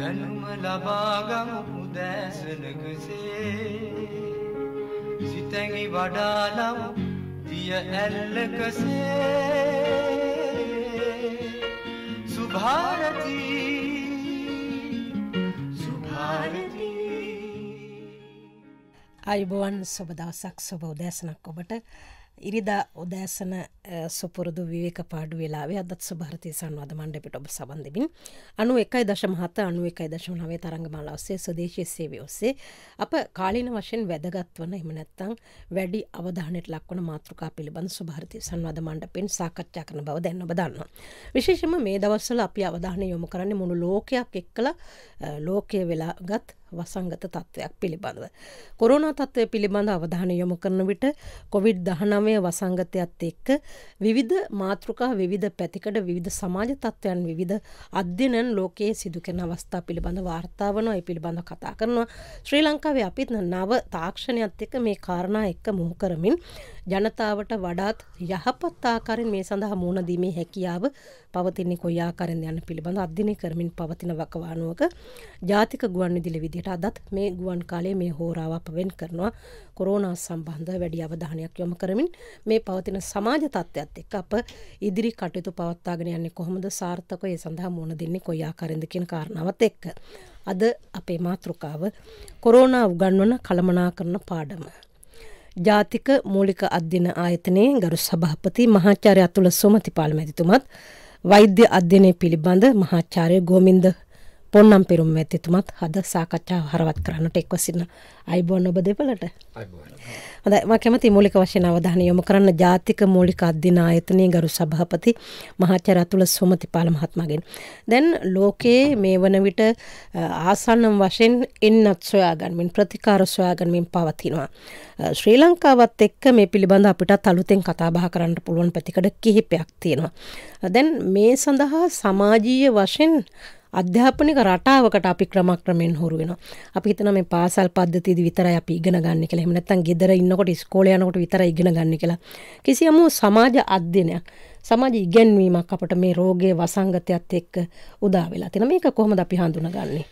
දැනුම ලබාගමු පුදෑසනකසේ සිතැඟි වඩාලම් දිය ඇල්ලකසේ සුභාරතිී සුභාරතිී අයිබුවන් සොබ දවසක් සොබ උදෑසනක් ඔබට ඉරිදා උදෑසන සුපුරුදු විවේක පාඩු වෙලාවේ අදත් සුභාරතය සංවාධ මණ්ඩපිට ඔබ සබන්ධමින් අනු එකයි දශමහත අනුව එකයි දශමනාවේ තරංගමාලා ඔස්සේ ස්වදේශය සේවය ඔස්සේ අප කාලීන වශයෙන් වැදගත් වන එමනැත්තං වැඩි අවධානයට ලක්වන මාතෘකා පිළිබඳ සුභාරතය සංවාධ මණ්ඩපෙන් සාකච්ඡා කරන බව දැන්න බදන්න. විශේෂම මේ දවස්සල අපි අවධානය යොමු කරන්න මුළු ලෝකයක් එක්කළ ලෝකය වෙලාගත් වසංගත තත්ත්වයක් පිළිබඳව. කොරුණා තත්ත්වය පිළිබඳ අවධාන යොමු කරන විට කොවිඩ් දහනමය වසංගතයත් එක්ක විවිධ මාතෘකා විධ පැතිකට විධ සමාජ තත්ත්වයන් විධ අධ්‍යනන් ලෝකයේ සිදුකෙන අවස්ථා පිළිබඳ වාර්තාාවනවා ඒ පිළිබඳ කතා කරනවා ශ්‍රී ලංකාවේ අපිත් නව තාක්ෂණයත් එක මේ කාරණා එක්ක මුහ කරමින් ජනතාවට වඩාත් යහපත් ආකාරයෙන් මේ සඳහා මුහුණ දීමේ හැකියාව පවතින්නේ කොයි ආකාරයෙන්ද යන පිළිබඳ අධ්‍යයනය කරමින් පවතින වකවානුවක ජාතික ගුවන් විදුලි විදියට අදත් මේ ගුවන් කාලයේ මේ හෝරාව අප වෙන් කරනවා කොරෝනා සම්බන්ධව වැඩි අවධානයක් යොමු කරමින් මේ පවතින සමාජ තත්ත්වයත් එක්ක අප ඉදිරි කටයුතු පවත්වාගෙන යන්නේ කොහොමද සාර්ථකව ඒ සඳහා මුහුණ දෙන්නේ කොයි ආකාරයෙන්ද කියන කාරණාවත් එක්ක අද අපේ මාතෘකාව කොරෝනා උගන්වන කළමනා කරන පාඩම ජාතික මූලික අධ්‍යන ආයතනයේ ගරු සභහපති මහාචාරය අතුළ සොමතිපාල මැතිතුමත් වෛද්‍ය අධ්‍යනය පිළිබඳ මහාචාරය ගෝමින්ද පොන්නම් පිරුම් ඇතිතුමත් හද සාකච්ඡාව හරවත් කරන්නට එක්ව සින්න අයිබෝන් ඔබ දෙපලට හොඳම කැමති මූලික වශයෙන් අවධානය යොමු කරන්න ජාතික මූලික අධ්‍යනායතනයේ ගරු සභාපති මහාචාර්ය අතුල සෝමතිපාල මහත්මගෙන් දැන් ලෝකයේ මේ වන විට ආසන්න වශයෙන් එන්නත් සොයාගන්මින් ප්‍රතිකාර සොයාගන්මින් පවතිනවා ශ්‍රී ලංකාවත් එක්ක මේ පිළිබඳ අපිටත් අලුතෙන් කතා බහ කරන්න පුළුවන් පැතිකඩ කිහිපයක් තියෙනවා දැන් මේ සඳහා සමාජීය වශයෙන් අධ්‍යාපනික රටාවකට අපි ක්‍රමක්‍රමෙන් හුරු වෙනවා. අපි හිතනවා මේ පාසල් පද්ධතියදී විතරයි අපි ඉගෙන ගන්න කියලා. එහෙම නැත්නම් ගෙදර ඉන්නකොට ඉස්කෝලේ යනකොට විතරයි ඉගෙන ගන්න කියලා. කිසියම් සමාජ අධ්‍යයනයක් සමාජ ඉගැන්වීමක් අපට මේ රෝගයේ වසංගතයත් එක්ක උදා වෙලා තියෙන. මේක කොහොමද අපි හඳුනගන්නේ?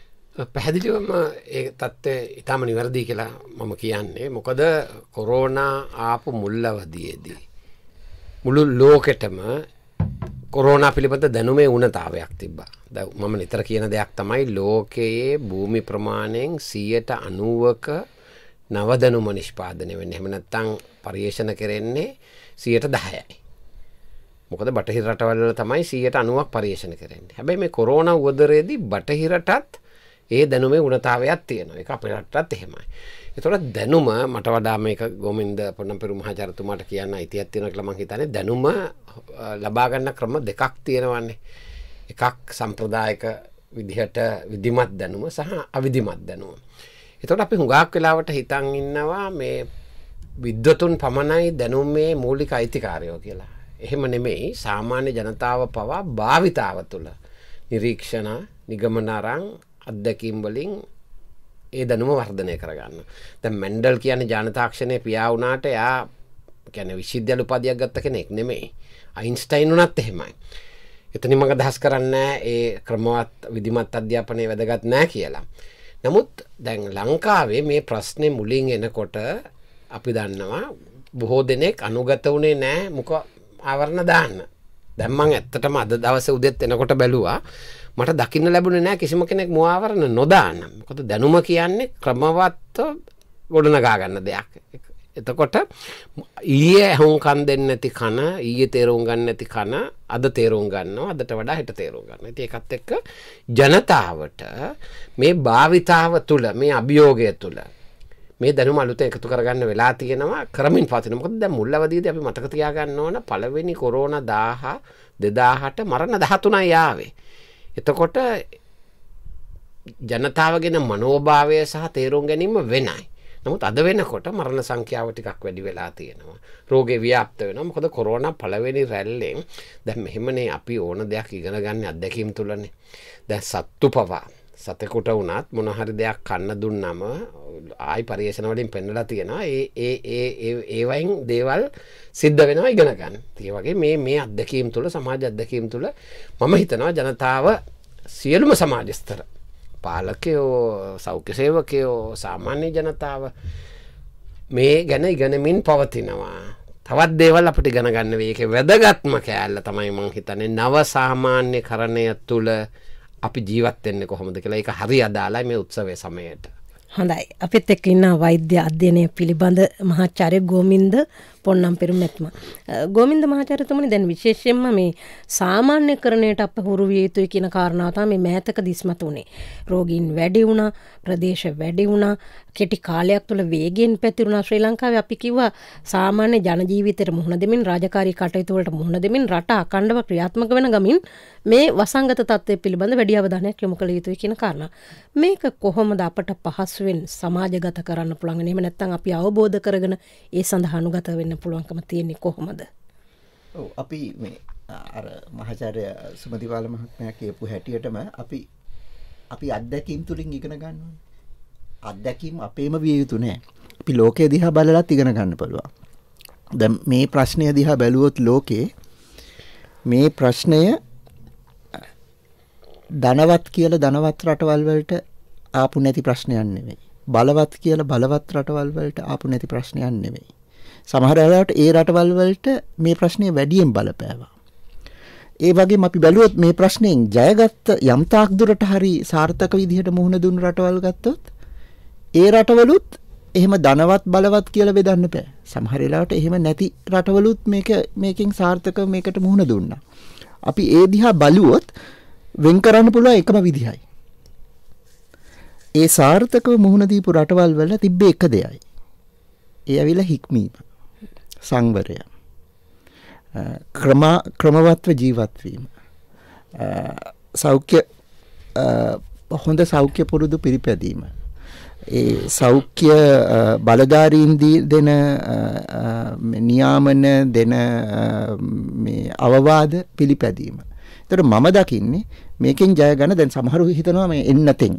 පැහැදිලිවම ඒ තත්ත්වය ඉතාම නිවැරදි කියලා මම කියන්නේ. මොකද කොරෝනා ආපු මුල්ලවදයේදී. මුළු ලෝකෙටම කොරෝනා පිළිබඳ දැනුමේ උනතාවයක් තිබ්බා ද මම නිතර කියන දෙයක් තමයි ලෝකයේ භූමි ප්‍රමාණයෙන් සීයට අනුවක නවදනුම නිෂ්පාදනය වෙන හෙමනත්තං පර්යේෂණ කරෙන්නේ සියට දහයයි. මොකද බටහිර රටවල්ල තමයි සියට අනුවක් පර්යේෂණ කරෙන් හැබැයි මේ කොරෝන උවදරේදී බටහිරටත් ඒ දැනුමේ උනතාවයක් තියෙන එක අපිරටත් එහෙමයි. එතොට දැනුම මට වඩා මේක ගොමින්ද පොන්න පෙරු මහචරතුමාට කියන්න අයිතියක් තියෙන කළ මං හිතන්නේ දැනුම ලබාගන්න ක්‍රම දෙකක් තියෙනවන්නේ එකක් සම්ප්‍රදායක විදිහට විදිමත් දැනුම සහ අවිධිමත් දැනුව. එතොට අපි හුඟක් වෙලාවට හිතන් ඉන්නවා මේ විද්වතුන් පමණයි දැනුමේ මූලික අයිතිකාරයෝ කියලා. එහෙම නෙමෙයි සාමාන්‍ය ජනතාව පවා භාවිතාව තුළ නිරීක්ෂණ නිගමනරං අත්දැකීම් වලින් ඒ දැනුම වර්ධනය කරගන්න ත මැන්ඩල් කියන ජනතාක්ෂණය පියාවුනාට යා ගැන විශිද්‍යලු පදයක් ගත්ත කෙනෙක් නෙමෙයි අයින්ස්ටයින් වනත් එහෙමයි. එතනි මඟ දහස් කරන්න ඒ ක්‍රමවත් විදිමත් අධ්‍යාපනය වැදගත් නෑ කියලා. නමුත් දැන් ලංකාවේ මේ ප්‍රශ්නය මුලින් එනකොට අපි දන්නවා බොහෝ දෙනෙක් අනුගත වනේ නෑ මොක ආවරණ දාන්න. දැම්මන් ඇත්තටම අද දවස උදෙත් එනකොට බැලවා මට දකින්න ලැබුණ නෑ කිසිම කෙනෙක් මවාවරණ නොදානම් කොත දැනුම කියන්නේ ක්‍රමවත්ව ගොඩනගාගන්න දෙයක් එතකොට ඊයේ ඇහුම් කන් දෙන්න ඇති කන ඊයේ තේරුම් ගන්න ඇති කන අද තේරුම් ගන්නවා අදට වඩා හිට තේරුම් ගන්න ඇති එකත් එක්ක ජනතාවට මේ භාවිතාව තුළ මේ අභියෝගය තුළ මේ දැනුම අලුත එකතු කරගන්න වෙලා තියෙනවා කරමින් පතිනමොත් දැ මුල්ලවදීද අපි මතකතියා ගන්න ඕන පළවෙනි කොරෝණ දාහ දෙදාහට මරණ දහතුනයි යාවේ එතකොට ජනතාවගෙන මනෝභාවය සහ තේරුම් ගැනීම වෙනයි. නමුත් අද වෙනකොට මරණ සංඛ්‍යාව ටිකක් වැඩි වෙලා තියෙනවා. රෝගේ ව්‍යාප්ත වෙනවා. මොකද කොරෝනා පළවෙනි රැල්ලෙන් දැන් මෙහෙමනේ අපි ඕන දෙයක් ඉගෙන ගන්න අත්දැකීම් තුලනේ. දැන් සත්තු පවා සතකොට වනත් මොනහරි දෙයක් කන්න දුන්නම ආයි පරිේෂණවලින් පෙන්නලා තියෙනවා ඒවයින් දේවල් සිද්ධ වෙනවා ඉගෙනගන්න තිය වගේ මේ මේ අදකීම් තුළ සමාජ අදකීම් තුළ මම හිතනවා ජනතාව සියලුම සමාජස්තර පාලකයෝ සෞඛ්‍ය සේවකයෝ සාමාන්‍ය ජනතාව මේ ගැන ඉගෙනමින් පවතිනවා තවත් දේවල් අපට ගණගන්න වේක වැදගත්ම කෑල්ල තමයි මං හිතනේ නව සාමාන්‍ය කරණය තුළ අපි ජීවත් වෙන්නේ කොහොමද කියලා ඒක හරි අදාළයි මේ උත්සවයේ සමයට. හොඳයි අපිත් එක්ක ඉන්න වෛද්‍ය අධ්‍යයනය පිළිබඳ මහාචාර්ය ගෝමින්ද පොන්නම් පෙරුමැත්ම. ගෝමින්ද මහාචාර්යතුමනි දැන් විශේෂයෙන්ම මේ සාමාන්‍යකරණයට අප හුරු විය යුතුයි කියන කාරණාව තමයි මේ මෑතක දිස්මතු වුනේ. රෝගීන් වැඩි වුණා, ප්‍රදේශ වැඩි වුණා, කෙටි කාලයක් තුළ වේගයෙන් පැතිරුණා. ශ්‍රී ලංකාවේ අපි කිව්වා සාමාන්‍ය ජන ජීවිතයට මුහුණ දෙමින් රාජකාරී කටයුතු වලට මුහුණ දෙමින් රට අඛණ්ඩව ක්‍රියාත්මක වෙන ගමින් මේ වසංගත තත්ත්වය පිළිබඳ වැඩි අවධානයක් යොමු කළ යුතුයි කියන කාරණා. මේක කොහොමද අපට පහසු පහසුවෙන් සමාජගත කරන්න පුළුවන් එහෙම නැත්නම් අපි අවබෝධ කරගෙන ඒ සඳහා අනුගත වෙන්න පුළුවන්කම තියෙන්නේ කොහොමද? ඔව් අපි මේ අර මහාචාර්ය සුමතිපාල මහත්මයා කියපු හැටියටම අපි අපි අත්දැකීම් තුලින් ඉගෙන ගන්න ඕනේ. අත්දැකීම් අපේම විය යුතු නෑ. අපි ලෝකය දිහා බලලත් ඉගෙන ගන්න පුළුවන්. දැන් මේ ප්‍රශ්නය දිහා බැලුවොත් ලෝකේ මේ ප්‍රශ්නය ධනවත් කියලා ධනවත් රටවල් වලට ආපු නැති ප්‍රශ්නයක් නෙමෙයි. බලවත් කියලා බලවත් රටවල් වලට ආපු නැති ප්‍රශ්නයක් නෙමෙයි. සමහර වෙලාවට ඒ රටවල් වලට මේ ප්‍රශ්නේ වැඩියෙන් බලපෑවා. ඒ වගේම අපි බැලුවොත් මේ ප්‍රශ්නෙන් ජයගත්ත යම් තාක් දුරට හරි සාර්ථක විදිහට මුහුණ දුන් රටවල් ගත්තොත් ඒ රටවලුත් එහෙම ධනවත් බලවත් කියලා බෙදන්න බෑ. සමහර වෙලාවට එහෙම නැති රටවලුත් මේක මේකෙන් සාර්ථක මේකට මුහුණ දුන්නා. අපි ඒ දිහා බලුවොත් වෙන් කරන්න පුළුවන් එකම විදිහයි. ඒ සාර්ථකව මුහුණ දීපු රටවල් වල තිබ්බේ එක දෙයයි. ඒ ඇවිල්ලා හික්මීම. සංවරය. ක්‍රම ක්‍රමවත්ව ජීවත් වීම. සෞඛ්‍ය හොඳ සෞඛ්‍ය පුරුදු පිළිපැදීම. ඒ සෞඛ්‍ය බලධාරීන්දී දෙන නියාමන දෙන අවවාද පිළිපැදීම. එතකොට මම දකින්නේ මේකෙන් ජය ගන්න දැන් සමහරු හිතනවා මේ එන්නතෙන්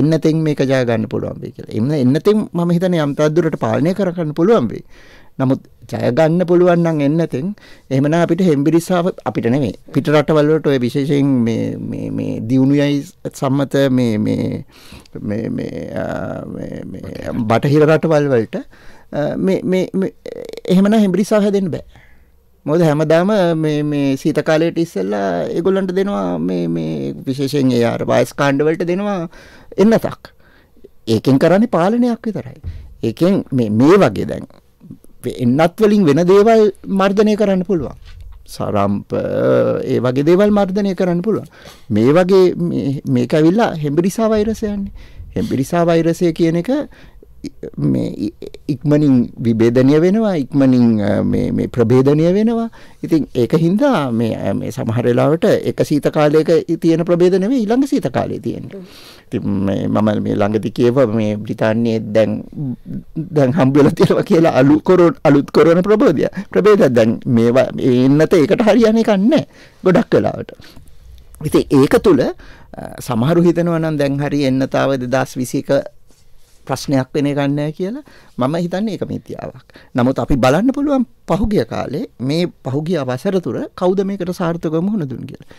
එන්නතෙන් මේක ජය ගන්න පුළුවන් වෙයි කියලා. එන්න එන්නතෙන් මම හිතන්නේ යම් තද්දුරට පාලනය කර ගන්න පුළුවන් වෙයි. නමුත් ජය ගන්න පුළුවන් නම් එන්නතෙන් එහෙමනම් අපිට හෙම්බිරිස්සාව අපිට නෙමෙයි. පිට රටවල් වලට ඔය විශේෂයෙන් මේ මේ මේ දියුණුවයි සම්මත මේ මේ මේ මේ මේ බටහිර රටවල් වලට මේ මේ එහෙමනම් හෙම්බිරිස්සාව හැදෙන්න බෑ. මොකද හැමදාම මේ මේ සීත කාලයට ඉස්සෙල්ලා ඒගොල්ලන්ට දෙනවා මේ මේ විශේෂයෙන් ඒ අර වයස් කාණ්ඩ වලට දෙනවා එන්නතක්. ඒකෙන් කරන්නේ පාලනයක් විතරයි. ඒකෙන් මේ මේ වගේ දැන් එන්නත් වලින් වෙන දේවල් මර්ධනය කරන්න පුළුවන්. සරම්ප ඒ වගේ දේවල් මර්ධනය කරන්න පුළුවන්. මේ වගේ මේක ඇවිල්ලා හෙම්බිරිසා වෛරසය යන්නේ. හෙම්බිරිසා වෛරසය කියන එක මේ ඉක්මනින් විභේදනය වෙනවා ඉක්මනින් මේ ප්‍රභේදනය වෙනවා ඉතින් ඒක හින්දා මේ මේ සමහර වෙලාවට එක සීත කාලයක තියෙන ප්‍රභේද නෙවෙයි ඊළඟ සීත කාලේ තියෙන්නේ. ඉතින් මේ මම මේ ළඟදී කියව මේ බ්‍රිතාන්‍යයේ දැන් දැන් හම්බ වෙලා තියෙනවා කියලා අලු කොරන අලුත් කොරන ප්‍රභේදය. ප්‍රභේදයක් දැන් මේවා එන්නත ඒකට හරියන්නේ නැහැ. ගොඩක් වෙලාවට. ඉතින් ඒක තුල සමහරු හිතනවා නම් දැන් හරි එන්නතාව 2021 ප්‍රශ්නයක් වෙන එකක් නැහැ කියලා මම හිතන්නේ ඒක මිත්‍යාවක්. නමුත් අපි බලන්න පුළුවන් පහුගිය කාලේ මේ පහුගිය අවසර තුර කවුද මේකට සාර්ථකව මුහුණ දුන් කියලා.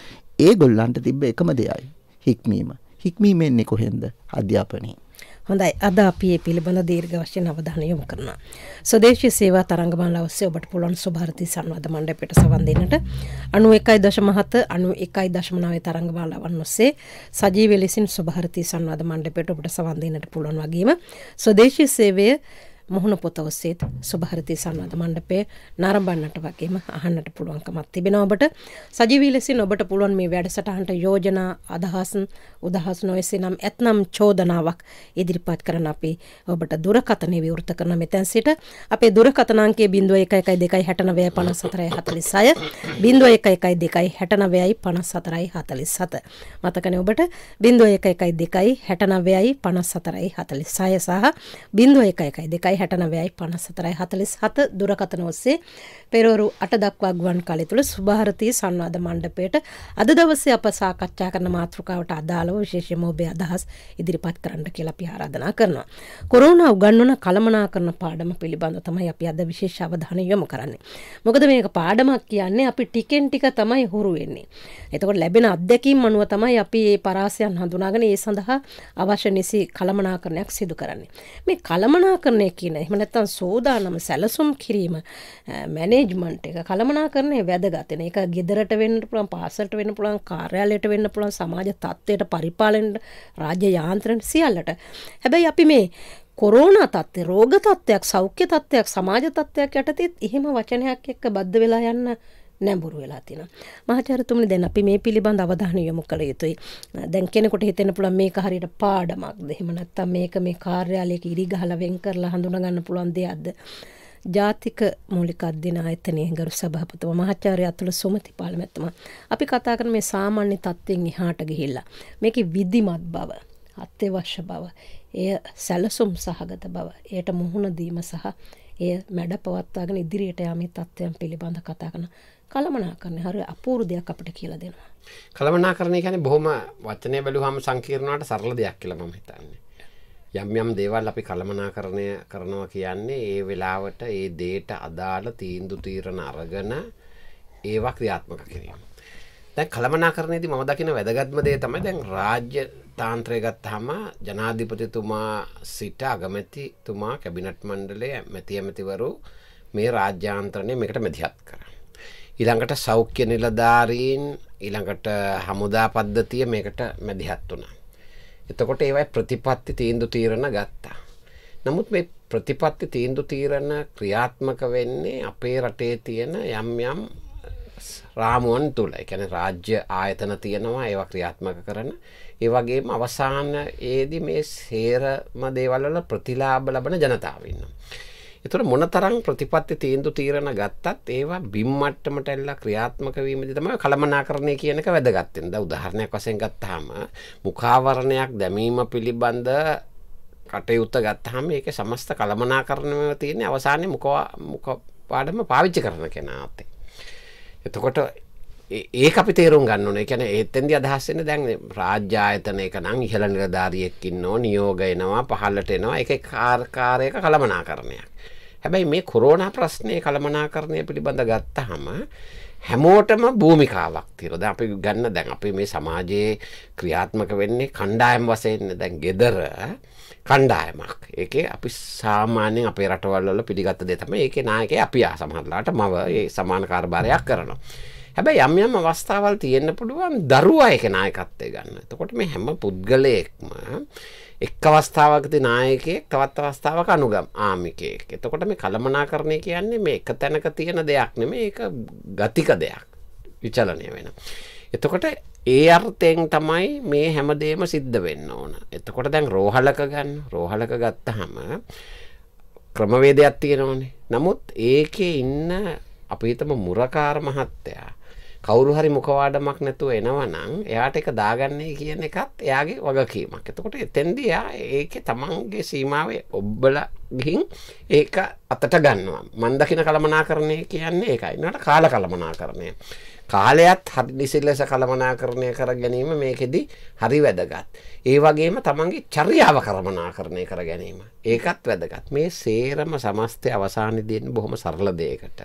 ඒගොල්ලන්ට තිබ්බ එකම දෙයයි හික්මීම. හික්මීමෙන් කොහෙන්ද? අධ්‍යාපනයේ. හොඳයි අද අපේ පිළිබඳ දීර්ඝ වශයෙන් අවධානය යොමු කරනවා. ස්වදේශීය සේවා තරංගමාලා ඔස්සේ ඔබට පුළුවන් සුභාරතී සංවාද මණ්ඩපයට සවන් දෙන්නට 91.7 91.9 තරංගමාලාවන් ඔස්සේ සජීවී ලෙසින් සුභාරතී සංවාද මණ්ඩපයට ඔබට සවන් දෙන්නට පුළුවන් වගේම ස්වදේශීය සේවය මුහුණ පොත ඔස්සේත් සුභහරති සංවාද මණ්ඩපය නරඹන්නට වගේම අහන්නට පුළුවන්කමක් තිබෙනවා ඔබට සජීවී ලෙසින් ඔබට පුළුවන් මේ වැඩසටහනට යෝජනා අදහස් උදහස් නොයසේ නම් ඇතනම් චෝදනාවක් ඉදිරිපත් කරන අපි ඔබට දුරකථනය විවෘත කරන මෙතැන් සිට අපේ දුරකථන අංකය 0112595446 0112595447 මතකනේ ඔබට 0112595446 සහ 0112 හැටයි හැටනවයයි පනස්සතරයි හතලිස් හත දුරකතන ඔස්සේ පෙරවරු අට දක්වා ගුවන් කලි තුළ සුභාරතී සංවාධ මණ්ඩපයට අද දවසේ අප සාකච්ඡා කරන මාතෘකාවට අදාළව විශේෂම ඔබේ අදහස් ඉදිරිපත් කරන්න කියලා අපි ආරාධනා කරනවා. කොරෝනා උගන්වන කළමනා කරන පාඩම පිළිබඳ තමයි අපි අද විශේෂ අවධානය යොමු කරන්නේ. මොකද මේක පාඩමක් කියන්නේ අපි ටිකෙන් ටික තමයි හුරු වෙන්නේ. එතකොට ලැබෙන අත්දැකීම් අනුව තමයි අපි මේ පරාසයන් හඳුනාගෙන ඒ සඳහා අවශ්‍ය නිසි කළමනාකරණයක් සිදු කරන්නේ. මේ කළමනාකරණය කියන එහම නැත්තන් සෝදානම සැලසුම් කිරීම මැනේජ්මන්ට් එක කළමනාකරණය වැදගතන එක ගෙදරට වෙන්න පුළන් පාසට වෙන්න පුළන් කාර්යාලයට වෙන්න පුළන් සමාජ තත්ත්වයට පරිපාලෙන්ට රාජ්‍ය යාන්ත්‍රණ සියල්ලට හැබැයි අපි මේ කොරෝණ තත්ත්ය රෝග තත්ත්වයක් සෞඛ්‍ය තත්ත්වයක් සමාජ තත්ත්වයක් යටතත් එහෙම වචනයක් එක්ක බද්ධ වෙලා යන්න නැඹුරු වෙලා තියෙනවා. මහාචාර්යතුමනි දැන් අපි මේ පිළිබඳ අවධානය යොමු කළ යුතුයි. දැන් කෙනෙකුට හිතෙන්න පුළුවන් මේක හරියට පාඩමක්ද? එහෙම නැත්නම් මේක මේ කාර්යාලයක ඉරි ගහලා වෙන් කරලා හඳුනා ගන්න පුළුවන් දෙයක්ද? ජාතික මූලික අධ්‍යන ආයතනයේ ගරු සභාපතිව මහාචාර්ය අතුල සුමති පාලමැතිතුමා අපි කතා කරන මේ සාමාන්‍ය තත්ත්වයෙන් එහාට ගිහිල්ලා මේකේ විධිමත් බව අත්‍යවශ්‍ය බව එය සැලසුම් සහගත බව එයට මුහුණ දීම සහ එය මැඩ පවත්වාගෙන ඉදිරියට යාමේ තත්ත්වයන් පිළිබඳ කතා කරන කළමනා කරන හරි අපූරු දෙයක් අපට කියලා දෙනවා. කළමනා කරණය ගැන බොහොම වචනය බැලු හම සංකීරණට සරල දෙයක් කියලම හිතන්නේ. යම් යම් දේවල් අපි කළමනා කරණය කරනවා කියන්නේ ඒ වෙලාවට ඒ දේට අදාළ තීන්දු තීරණ අරගන ඒවක් ක්‍රියාත්මක කිරීම. දැන් කළමනා කරණයේදී මම දකින වැදගත්ම දේ තමයි දැන් රාජ්‍ය තාන්ත්‍රය ගත්තහම ජනාධිපතිතුමා සිට අගමැතිතුමා කැබිනට් මණ්ඩලය මැති ඇමතිවරු මේ රාජ්‍යාන්ත්‍රණය මේකට මැදිහත් කර. ඉළඟට සෞඛ්‍ය නිලධාරීන් ඉළඟට හමුදා පද්ධතිය මේකට මැදිහත් වුණ. එතකොට ඒවයි ප්‍රතිපත්ති තීන්දු තීරණ ගත්තා. නමුත් මේ ප්‍රතිපත්ති තීන්දු තීරණ ක්‍රියාත්මක වෙන්නේ අපේ රටේ තියෙන යම් යම් රාමුවන් තුළ එකැන රාජ්‍ය ආයතන තියෙනවා ඒවා ක්‍රියාත්මක කරන ඒවගේම අවසාන ඒදි මේ සේරම දේවල්ල ප්‍රතිලාබ ලබන ජනතාවන්න. එතුර මොන තරං ප්‍රතිපත්ති තීන්දු තීරණ ගත්තත් ඒවා බිම්මට්ටමට එල්ලා ක්‍රියාත්මකවීම තම කළමනා කරණය කියනක වැදගත්තෙන්ද උදාහරණයක් වසෙන් ගත්තාම මුකාවරණයක් දැමීම පිළිබඳ කටයුත්ත ගත්හම ඒක සමස්ත කළමනා කරනව තියෙන අවසානය මොකවා මොක පාඩම පාවිච්චි කරන කෙනාත්තේ. එතකොට ඒක අපි තේරුම් ගන්න ඕනේ. කියන්නේ ඒතෙන්දී අදහස් වෙන්නේ දැන් රාජ්‍ය ආයතනයක නම් ඉහළ නිලධාරියෙක් ඉන්නෝ නියෝග එනවා පහළට එනවා. ඒකේ කාර්කාරයක කළමනාකරණයක්. හැබැයි මේ කොරෝනා ප්‍රශ්නේ කළමනාකරණය පිළිබඳ ගත්තාම හැමෝටම භූමිකාවක් තියෙනවා. දැන් අපි ගන්න දැන් අපි මේ සමාජයේ ක්‍රියාත්මක වෙන්නේ කණ්ඩායම් වශයෙන් දැන් gedara කණ්ඩායමක් ඒක අපි සාමාන්‍යෙන් අපේ රටවල්ල පිළිගත්ත දෙතම ඒක නායක අපි සමහරලාට මව ඒ සමාන කාර්භාරයක් කරනවා. හැබැයි යම් යම් අවස්ථාවල් තියෙන්න්න පුළුවන් දරුවා එක නායකත්තය ගන්න. එතකොට මේ හැම පුද්ගලයෙක්ම එක් අවස්ථාවකති නායකයෙක් තවත් අවස්ථාවක අනුගම් ආමිකයෙක්. එතකොට මේ කළමනා කරණය කියන්නේ මේ එක තැනක තියෙන දෙයක් නෙම ඒ ගතික දෙයක් විචලනය වෙන. එතකොට ඒ අර්ථයෙන් තමයි මේ හැමදේම සිද්ධ වෙන්න ඕන. එතකොට දැන් රෝහලක ගන්න රෝහලක ගත්තහම ක්‍රමවේදයක් තියෙනවනේ. නමුත් ඒකේ ඉන්න අපි හිතමු මුරකාර මහත්තයා කවුරු හරි මුඛවාඩමක් නැතුව එනවනම් එයාට එක දාගන්නේ කියන එකත් එයාගේ වගකීමක්. එතකොට එතෙන්දී එයා ඒකේ තමන්ගේ සීමාවේ ඔබලා ගිහින් ඒක අතට ගන්නවා. මන් දකින කළමනාකරණය කියන්නේ ඒකයි. නට කාල කළමනාකරණය. කාලයත් හරිලිසිල්ලස කළමනාකරණය කර ගැනීම මේකෙදි හරි වැදගත්. ඒ වගේම තමන්ගේ චර්යාව කරමනාකරණය කර ගැනීම. ඒකත් වැදගත්. මේ සේරම සමස්තය අවසානිදයෙන් බොහොම සරල දෙයකට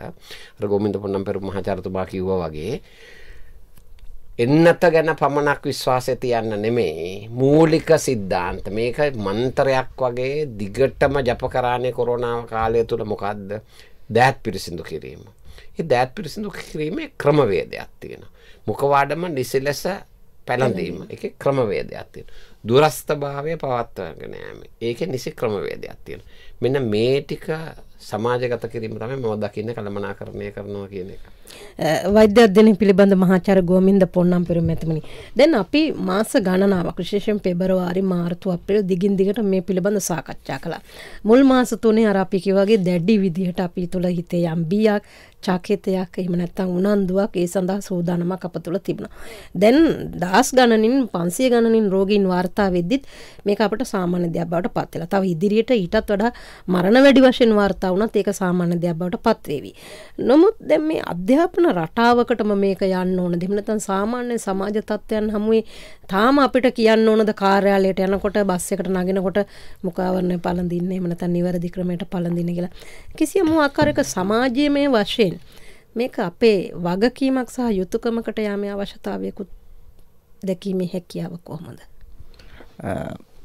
ගොමින්ද පොන්නම් පෙරු මහචරතුමා කිව්ව වගේ. එන්නත ගැන පමණක් විශ්වාසය තියන්න නෙමෙයි මූලික සිද්ධාන්ත මේක මන්තරයක් වගේ දිගටම ජපකරාණය කොරෝනාව කාලය තුළ මොකක්ද දැත් පිරිසිදු කිරීම. දෑත් පිරිසිදු කිරීමේ ක්‍රමවේදයක් තියෙන. මොකවාඩම නිසි ලෙස පැළඳීම එක ක්‍රමවේදයක් තියෙන. දුරස්ථභාවය පවත්වගෙන යෑම. ඒක නිසි ක්‍රමවේදයක් තියෙන. මෙන්න මේ ටික සමාජගත කිරීම තමයි මම දකින්න කළමනාකරණය කරනවා කියන එක. වෛද්‍ය අධ්‍යයනය පිළිබඳ මහාචාර්ය ගෝමින්ද පොන්නම්පිරු මෙතුමනි. දැන් අපි මාස ගණනාවක් විශේෂයෙන් පෙබරවාරි මාර්තු අප්‍රේල් දිගින් දිගට මේ පිළිබඳ සාකච්ඡා කළා. මුල් මාස තුනේ අර අපි කිව්වාගේ දැඩි විදිහට අපි තුල හිතේ යම් බියක්, චකිතයක් එහෙම නැත්නම් උනන්දුවක් ඒ සඳහා සූදානමක් අප තුළ තිබුණා. දැන් දහස් ගණනින් 500 ගණනින් රෝගීන් වාර්තා වෙද්දිත් මේක අපට සාමාන්‍ය දෙයක් බවට පත් වෙලා. තව ඉදිරියට ඊටත් වඩා මරණ වැඩි වශයෙන් වාර්තා වුණත් ඒක සාමාන්‍ය දෙයක් බවට පත් වේවි. නමුත් දැන් මේ අධ්‍යා අධ්‍යාපන රටාවකටම මේක යන්න ඕන දෙමනතන් සාමාන්‍ය සමාජ තත්ත්වයන් හමුවේ තාම අපිට කියන්න ඕනද කාර්යාලයට යනකොට බස් එකට නගෙනකොට මුකාවරණය පළඳින්න එහෙම නැත්නම් නිවැරදි ක්‍රමයට පළඳින්න කියලා කිසියම් ආකාරයක සමාජීයමය වශයෙන් මේක අපේ වගකීමක් සහ යුතුයකමකට යාමේ අවශ්‍යතාවයකුත් දැකීමේ හැකියාව කොහොමද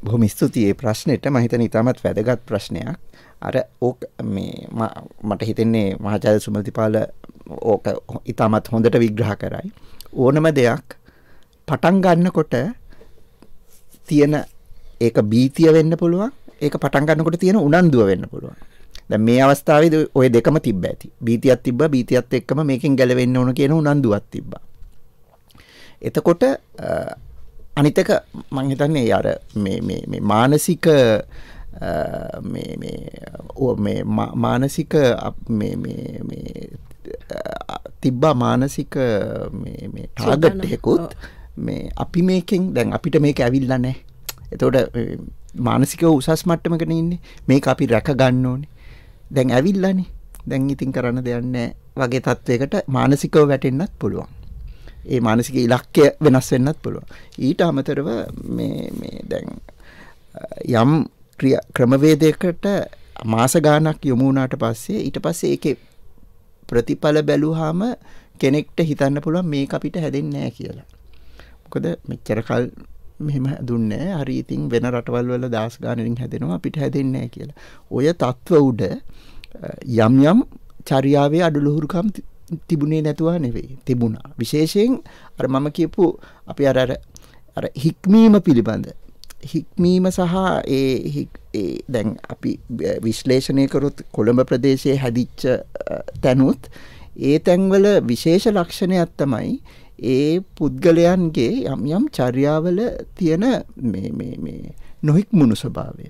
බොහොම ස්තුතියි ඒ ප්‍රශ්නෙට මම හිතන ඉතාමත් වැදගත් ප්‍රශ්නයක් අර ඕක මේ මට හිතෙන්නේ මහාචාර්ය සුමතිපාල ඕක ඉතාමත් හොඳට විග්‍රහ කරයි. ඕනම දෙයක් පටන් ගන්නකොට තියෙන ඒක බීතිය වෙන්න පුළුවන්. ඒක පටන් ගන්නකොට තියෙන උනන්දුව වෙන්න පුළුවන්. දැන් මේ අවස්ථාවේදී ওই දෙකම තිබ්බ ඇති. බීතියක් තිබ්බා බීතියත් එක්කම මේකෙන් ගැලවෙන්න ඕන කියන උනන්දුවක් තිබ්බා. එතකොට අනිතක මං හිතන්නේ අර මේ මේ මේ මානසික මේ මේ මේ මානසික මේ මේ මේ තිබ්බා මානසික ටාගට්යකුත් මේ අපි මේකෙන් දැන් අපිට මේක ඇවිල්ල නෑ එතෝට මානසික උසස් මට්ටමකන ඉන්නේ මේ අපි රැක ගන්න ඕනේ දැන් ඇවිල්ලනේ දැන් ඉතින් කරන්න දෙයන්න වගේ තත්ත්වයකට මානසිකව වැටෙන්න්නත් පුළුවන් ඒ මානසික ඉලක්කය වෙනස් වෙන්නත් පුළුවන් ඊට අමතරව දැන් යම් ක්‍රිය ක්‍රමවේදයකට මාස ගානක් යොමුණාට පස්සේ ඊට පස්සේ ඒක ප්‍රතිඵල බැලුවාම කෙනෙක්ට හිතන්න පුළුවන් මේක අපිට හැදෙන්නේ නැහැ කියලා. මොකද මෙච්චර කල් මෙහෙම දුන්නේ හරි ඉතින් වෙන රටවල් වල දාස් ගානකින් හැදෙනවා අපිට හැදෙන්නේ නැහැ කියලා. ඔය තත්ත්ව උඩ යම් යම් චර්යාවේ අඩලුහුරුකම් තිබුණේ නැතුව නෙවෙයි. තිබුණා. විශේෂයෙන් අර මම කියපු අපි අර අර හික්මීම පිළිබඳ හික්මීම සහ ඒ දැන් අපි විශ්ලේෂණය කරොත් කොළඹ ප්‍රදේශයේ හැදිච්ච තැනුත් ඒ තැන්වල විශේෂ ලක්ෂණයක් තමයි ඒ පුද්ගලයන්ගේ යම් යම් චර්යාවල තියෙන නොහික්මුණු ස්වභාවය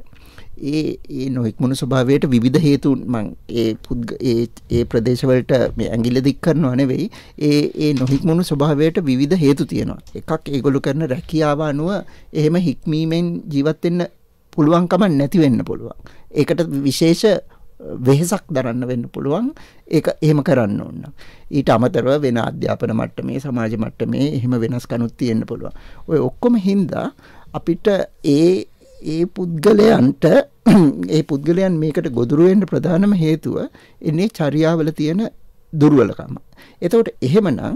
ඒ ඒ නොහික්මුණු ස්වභාවයට විධ හේතුන් මං ඒ පුද්ග ඒ ප්‍රදේශවලට මේ ඇගිල දික් කරනවා නෙවෙයි ඒ ඒ නොහික්මුණු ස්වභාවයට විධ හේතු තියෙනවා එකක් ඒගොලු කරන රැකියාව අනුව එහෙම හික්මීමෙන් ජීවත්වෙන්න පුළුවන්කමක් නැතිවෙන්න පුළුවන් ඒකට විශේෂ වෙහෙසක් දරන්න වෙන්න පුළුවන් ඒක එහෙම කරන්න ඕන්න. ඊට අමතරව වෙන අධ්‍යාපන මට්ටමේ සමාජ මට්ටමේ එහෙම වෙනස්කනුත් තියෙන්න පුළුවන්. ඔය ඔක්කොම හින්දා අපිට ඒ ඒ පුද්ගලයන්ට ඒ පුද්ගලයන් මේකට ගොදුරු වෙන්න ප්‍රධානම හේතුව එන්නේ චර්යාවල තියෙන දුර්වලකම. එතකොට එහෙමනම්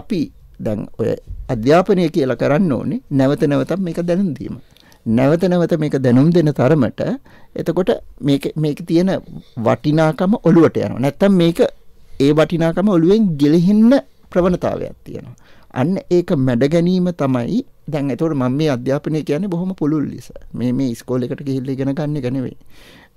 අපි දැන් ඔය අධ්‍යාපනය කියලා කරන්න ඕනේ නැවත නැවතත් මේක දැනුම් දීම. නැවත නැවත මේක දැනුම් දෙන තරමට එතකොට මේක මේක තියෙන වටිනාකම ඔළුවට යනවා. නැත්තම් මේක ඒ වටිනාකම ඔළුවෙන් ගෙලෙහෙන්න ප්‍රවණතාවයක් තියෙනවා. අන්න ඒක මැඩ ගැනීම තමයි දැන් එතකොට මම මේ අධ්‍යාපනය කියන්නේ බොහොම පුළුල් නිසා. මේ මේ ඉස්කෝලේකට ගිහිල්ලා ඉගෙන ගන්න එක නෙවෙයි.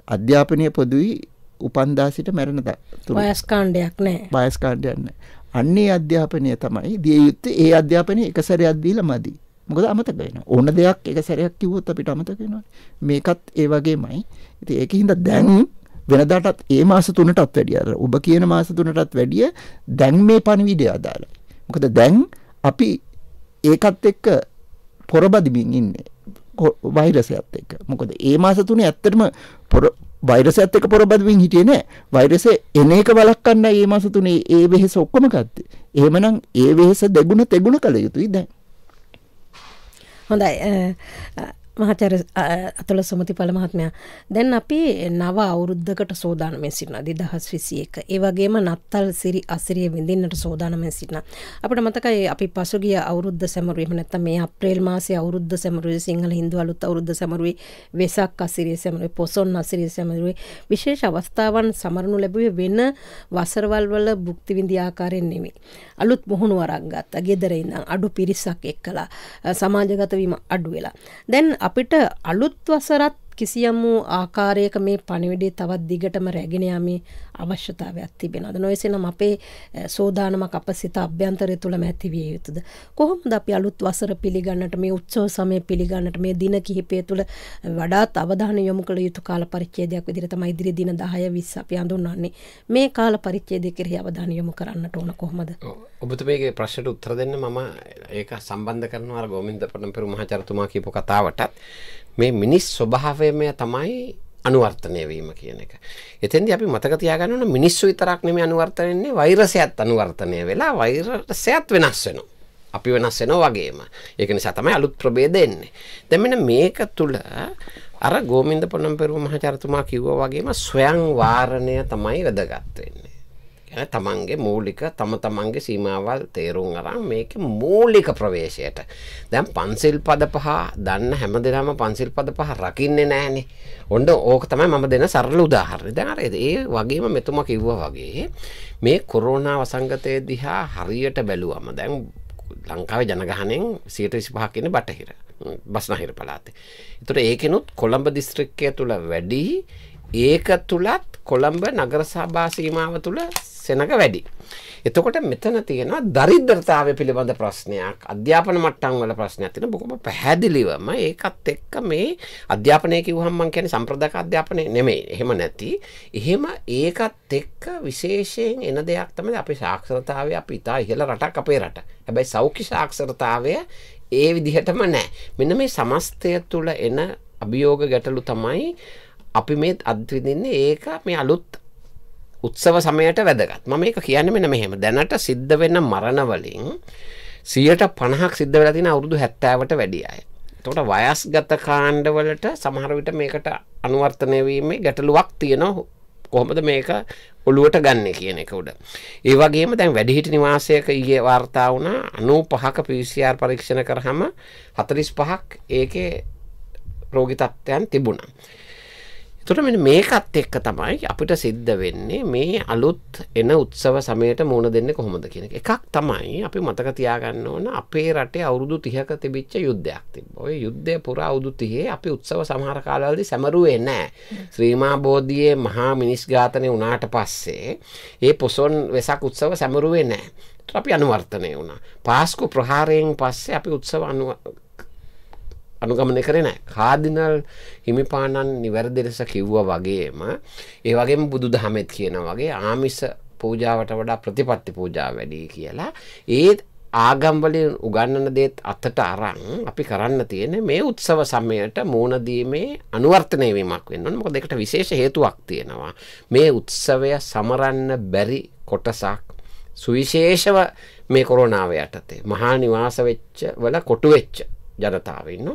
අධ්‍යාපනය පොදුයි උපන්දා සිට මැරෙන තුරු. වයස් කාණ්ඩයක් නැහැ. වයස් කාණ්ඩයක් නැහැ. අන්නේ අධ්‍යාපනය තමයි දිය යුත්තේ. ඒ අධ්‍යාපනය එක සැරයක් දීලා මදි. මොකද අමතක වෙනවා. ඕන දෙයක් එක සැරයක් කිව්වොත් අපිට අමතක වෙනවා. මේකත් ඒ වගේමයි. ඉතින් ඒකින්ද දැන් වෙනදාටත් ඒ මාස තුනටත් වැඩිය අර ඔබ කියන මාස තුනටත් වැඩිය දැන් මේ පණිවිඩය අදාළයි. මොකද දැන් අපි ඒකත් එක්ක පොරබදිමින් ඉන්නේ වෛරසයත් එක්ක. මොකද ඒ මාස තුනේ ඇත්තටම පොර වෛරසයත් එක්ක පොරබදිමින් හිටියේ නෑ. වෛරසය එන එක වළක්වන්නයි මේ මාස තුනේ ඒ වෙහෙස ඔක්කොම ගත්තේ. එහෙමනම් ඒ වෙහෙස දෙගුණ තෙගුණ කළ යුතුයි දැන්. හොඳයි මහචර අතුල සුමතිඵල මහත්මයා දැන් අපි නව අවුරුද්ධකට සෝදානමෙන් සිටින දෙදහස් විසි එක ඒ වගේම නත්තල් සිරි අසිරිය විඳින්නට සෝදානමෙන් සිටින අපට මතකයි අපි පසුගිය අවුරුද්ධ සැමරුවම නැත්තම් මේ අප්‍රේල් මාසේ අවුරුද්ධ සැමරුවේ සිංහල හින්දු අලුත් අවුරුද්ධ සැමරුවේ වෙසක් අසිරිය සැමරුවේ පොසොන් අසිරිය සැමරුවේ විශේෂ අවස්ථාවන් සමරනු ලැබුවේ වෙන වසරවල් වල භුක්ති විඳි ආකාරයෙන් නෙමෙයි අලුත් මුහුණුවරක් ගත්තා ගෙදර ඉඳන් අඩු පිරිසක් එක්කලා සමාජගත වීම අඩු වෙලා දැන් අපිට අලුත් වසරත් කිසියම් වූ ආකාරයක මේ පණිවිඩේ තවත් දිගටම රැගෙන යාමේ අවශ්‍යතාවයක් තිබෙනවද? නොයසේනම් අපේ සෝදානමක් අප සිත අභ්‍යන්තරය තුළම ඇතිවිය යුතුද? කොහොමද අපි අලුත් වසර පිළිගන්නට මේ උත්සව සමය පිළිගන්නට මේ දින කිහිපය තුළ වඩාත් අවධානය යොමු කළ යුතු කාල පරිච්ඡේදයක් විදිහට තමයි ඉදිරි දින 10 20 අපි හඳුන්වන්නේ. මේ කාල පරිච්ඡේදය කෙරෙහි අවධානය යොමු කරන්නට ඕන කොහොමද? ඔබතුමීගේ ප්‍රශ්නට උත්තර දෙන්න මම ඒක සම්බන්ධ කරනවා අර ගෝමින්ද පරණපුර මහාචාර්යතුමා කියපු කතාවටත් මේ මිනිස් ස්වභාවයම තමයි අනුවර්තනය වීම කියන එක. එතෙන්දී අපි මතක තියාගන්න ඕන මිනිස්සු විතරක් නෙමෙයි අනුවර්තනය වෙන්නේ වෛරසයත් අනුවර්තනය වෙලා වෛරසයත් වෙනස් වෙනවා. අපි වෙනස් වෙනවා වගේම. ඒක නිසා තමයි අලුත් ප්‍රභේද එන්නේ. දැන් මෙන්න මේක තුල අර ගෝමින්ද පොණම්පෙරුව මහචාර්යතුමා කිව්වා වගේම ස්වයං වාරණය තමයි වැදගත් වෙන්නේ. ගැන තමන්ගේ මූලික තම තමන්ගේ සීමාවල් තේරුම් අරම් මේක මූලික ප්‍රවේශයට දැම් පන්සිල් පද පහ දන්න හැම දෙනම පන්සිල් පද පහ රකින්නේ නෑනේ ඔොන්ඩ ඕක තමයි මම දෙන සරල උදාහරණ දැනරද ඒ වගේම මෙතුම කිව්ව වගේ මේ කොරෝනා වසංගතය දිහා හරියට බැලුවම දැන් ලංකාව ජනගහනෙන් සීට විසිපහ කියන බටහිර බස්නහිර පලාතේ. එතුට ඒකෙනුත් කොළඹ දිස්ත්‍රික්කය තුළ වැඩි ඒක තුලත් කොළඹ නගර සභා සීමාව තුළ සෙනඟ වැඩි. එතකොට මෙතන තියෙනවා දරිද්‍රතාවය පිළිබඳ ප්‍රශ්නයක් අධ්‍යාපන මට්ටම් වල ප්‍රශ්නයක් තියෙන බොහොම පැහැදිලිවම ඒකත් එක්ක මේ අධ්‍යාපනය කිව්වහම මං කියන්නේ සම්ප්‍රදායික අධ්‍යාපනය නෙමෙයි. එහෙම නැති. එහෙම ඒකත් එක්ක විශේෂයෙන් එන දෙයක් තමයි අපේ සාක්ෂරතාවය අපි ඉතා ඉහළ රටක් අපේ රට. හැබැයි සෞඛ්‍ය සාක්ෂරතාවය ඒ විදිහටම නැහැ. මෙන්න මේ සමස්තය තුළ එන අභියෝග ගැටලු තමයි අපි මේ අත්විඳින්නේ ඒක මේ අලුත් උත්සව සමයට වැදගත් මම මේක කියන්න මෙන මෙහෙම දැනට සිද්ධ වෙන්න මරණවලින් සියට පණහක් සිද්ධ වෙලා තියෙන අවුරුදු 70ට වැඩි අය. එතකොට වයස්ගත කාණ්ඩවලට සමහර විට මේකට අනුවර්තනය වීමේ ගැටලුවක් තියෙනවා. කොහොමද මේක ඔළුවට ගන්න කියන එක උඩ. ඒ වගේම දැන් වැඩිහිටි නිවාසයක ඊයේ වාර්තා වුණා 95ක PCR පරීක්ෂණ කරාම 45ක් ඒකේ රෝගී තත්ත්වයන් තිබුණා. තුර මෙ මේකත් එක්ක තමයි අපිට සිද්ධ වෙන්නේ මේ අලුත් එන උත්සව සමයට මුණ දෙන්න කොහොමද කියෙන එකක් තමයි අපි මතක තියාගන්න ඕන අපේ රටේ අවුරුදු තිහක තිබිච්ච යුද්ධයක් තිබ ඔය යුද්ධය පුරා අවුදු තිහේ අපි උත්සව සමහර කාලවලදි සැමරුවේ නෑ ශ්‍රීමා බෝධියයේ මහා මිනිස් ඝාතනය වනාට පස්සේ ඒ පොසොන් වෙසක් උත්සව සැමරුවේ නෑ අපි අනුවර්තනය වුණ පාස්කු ප්‍රහාරයෙන් පස්සේ අපි උත්සව අනුව අනුගමනය කරේ නෑ කාදිනල් හිමිපාණන් නිවැරදි ලෙස කිව්වා වගේම ඒ වගේම බුදුදහමෙත් කියන වගේ ආමිස පූජාවට වඩා ප්‍රතිපත්ති පූජා වැඩි කියලා ඒත් ආගම්වලින් උගන්නන දේත් අතට අරන් අපි කරන්න තියෙන මේ උත්සව සමයට මූුණදීමේ අනුවර්තනය වීමක් වෙන්න මොක දෙකට විශේෂ හේතුවක් තියෙනවා මේ උත්සවය සමරන්න බැරි කොටසක් සුවිශේෂව මේ කොරෝනාව යටතේ මහා නිවාස වෙච්ච වල කොටු වෙච්ච ජනතාව ඉන්න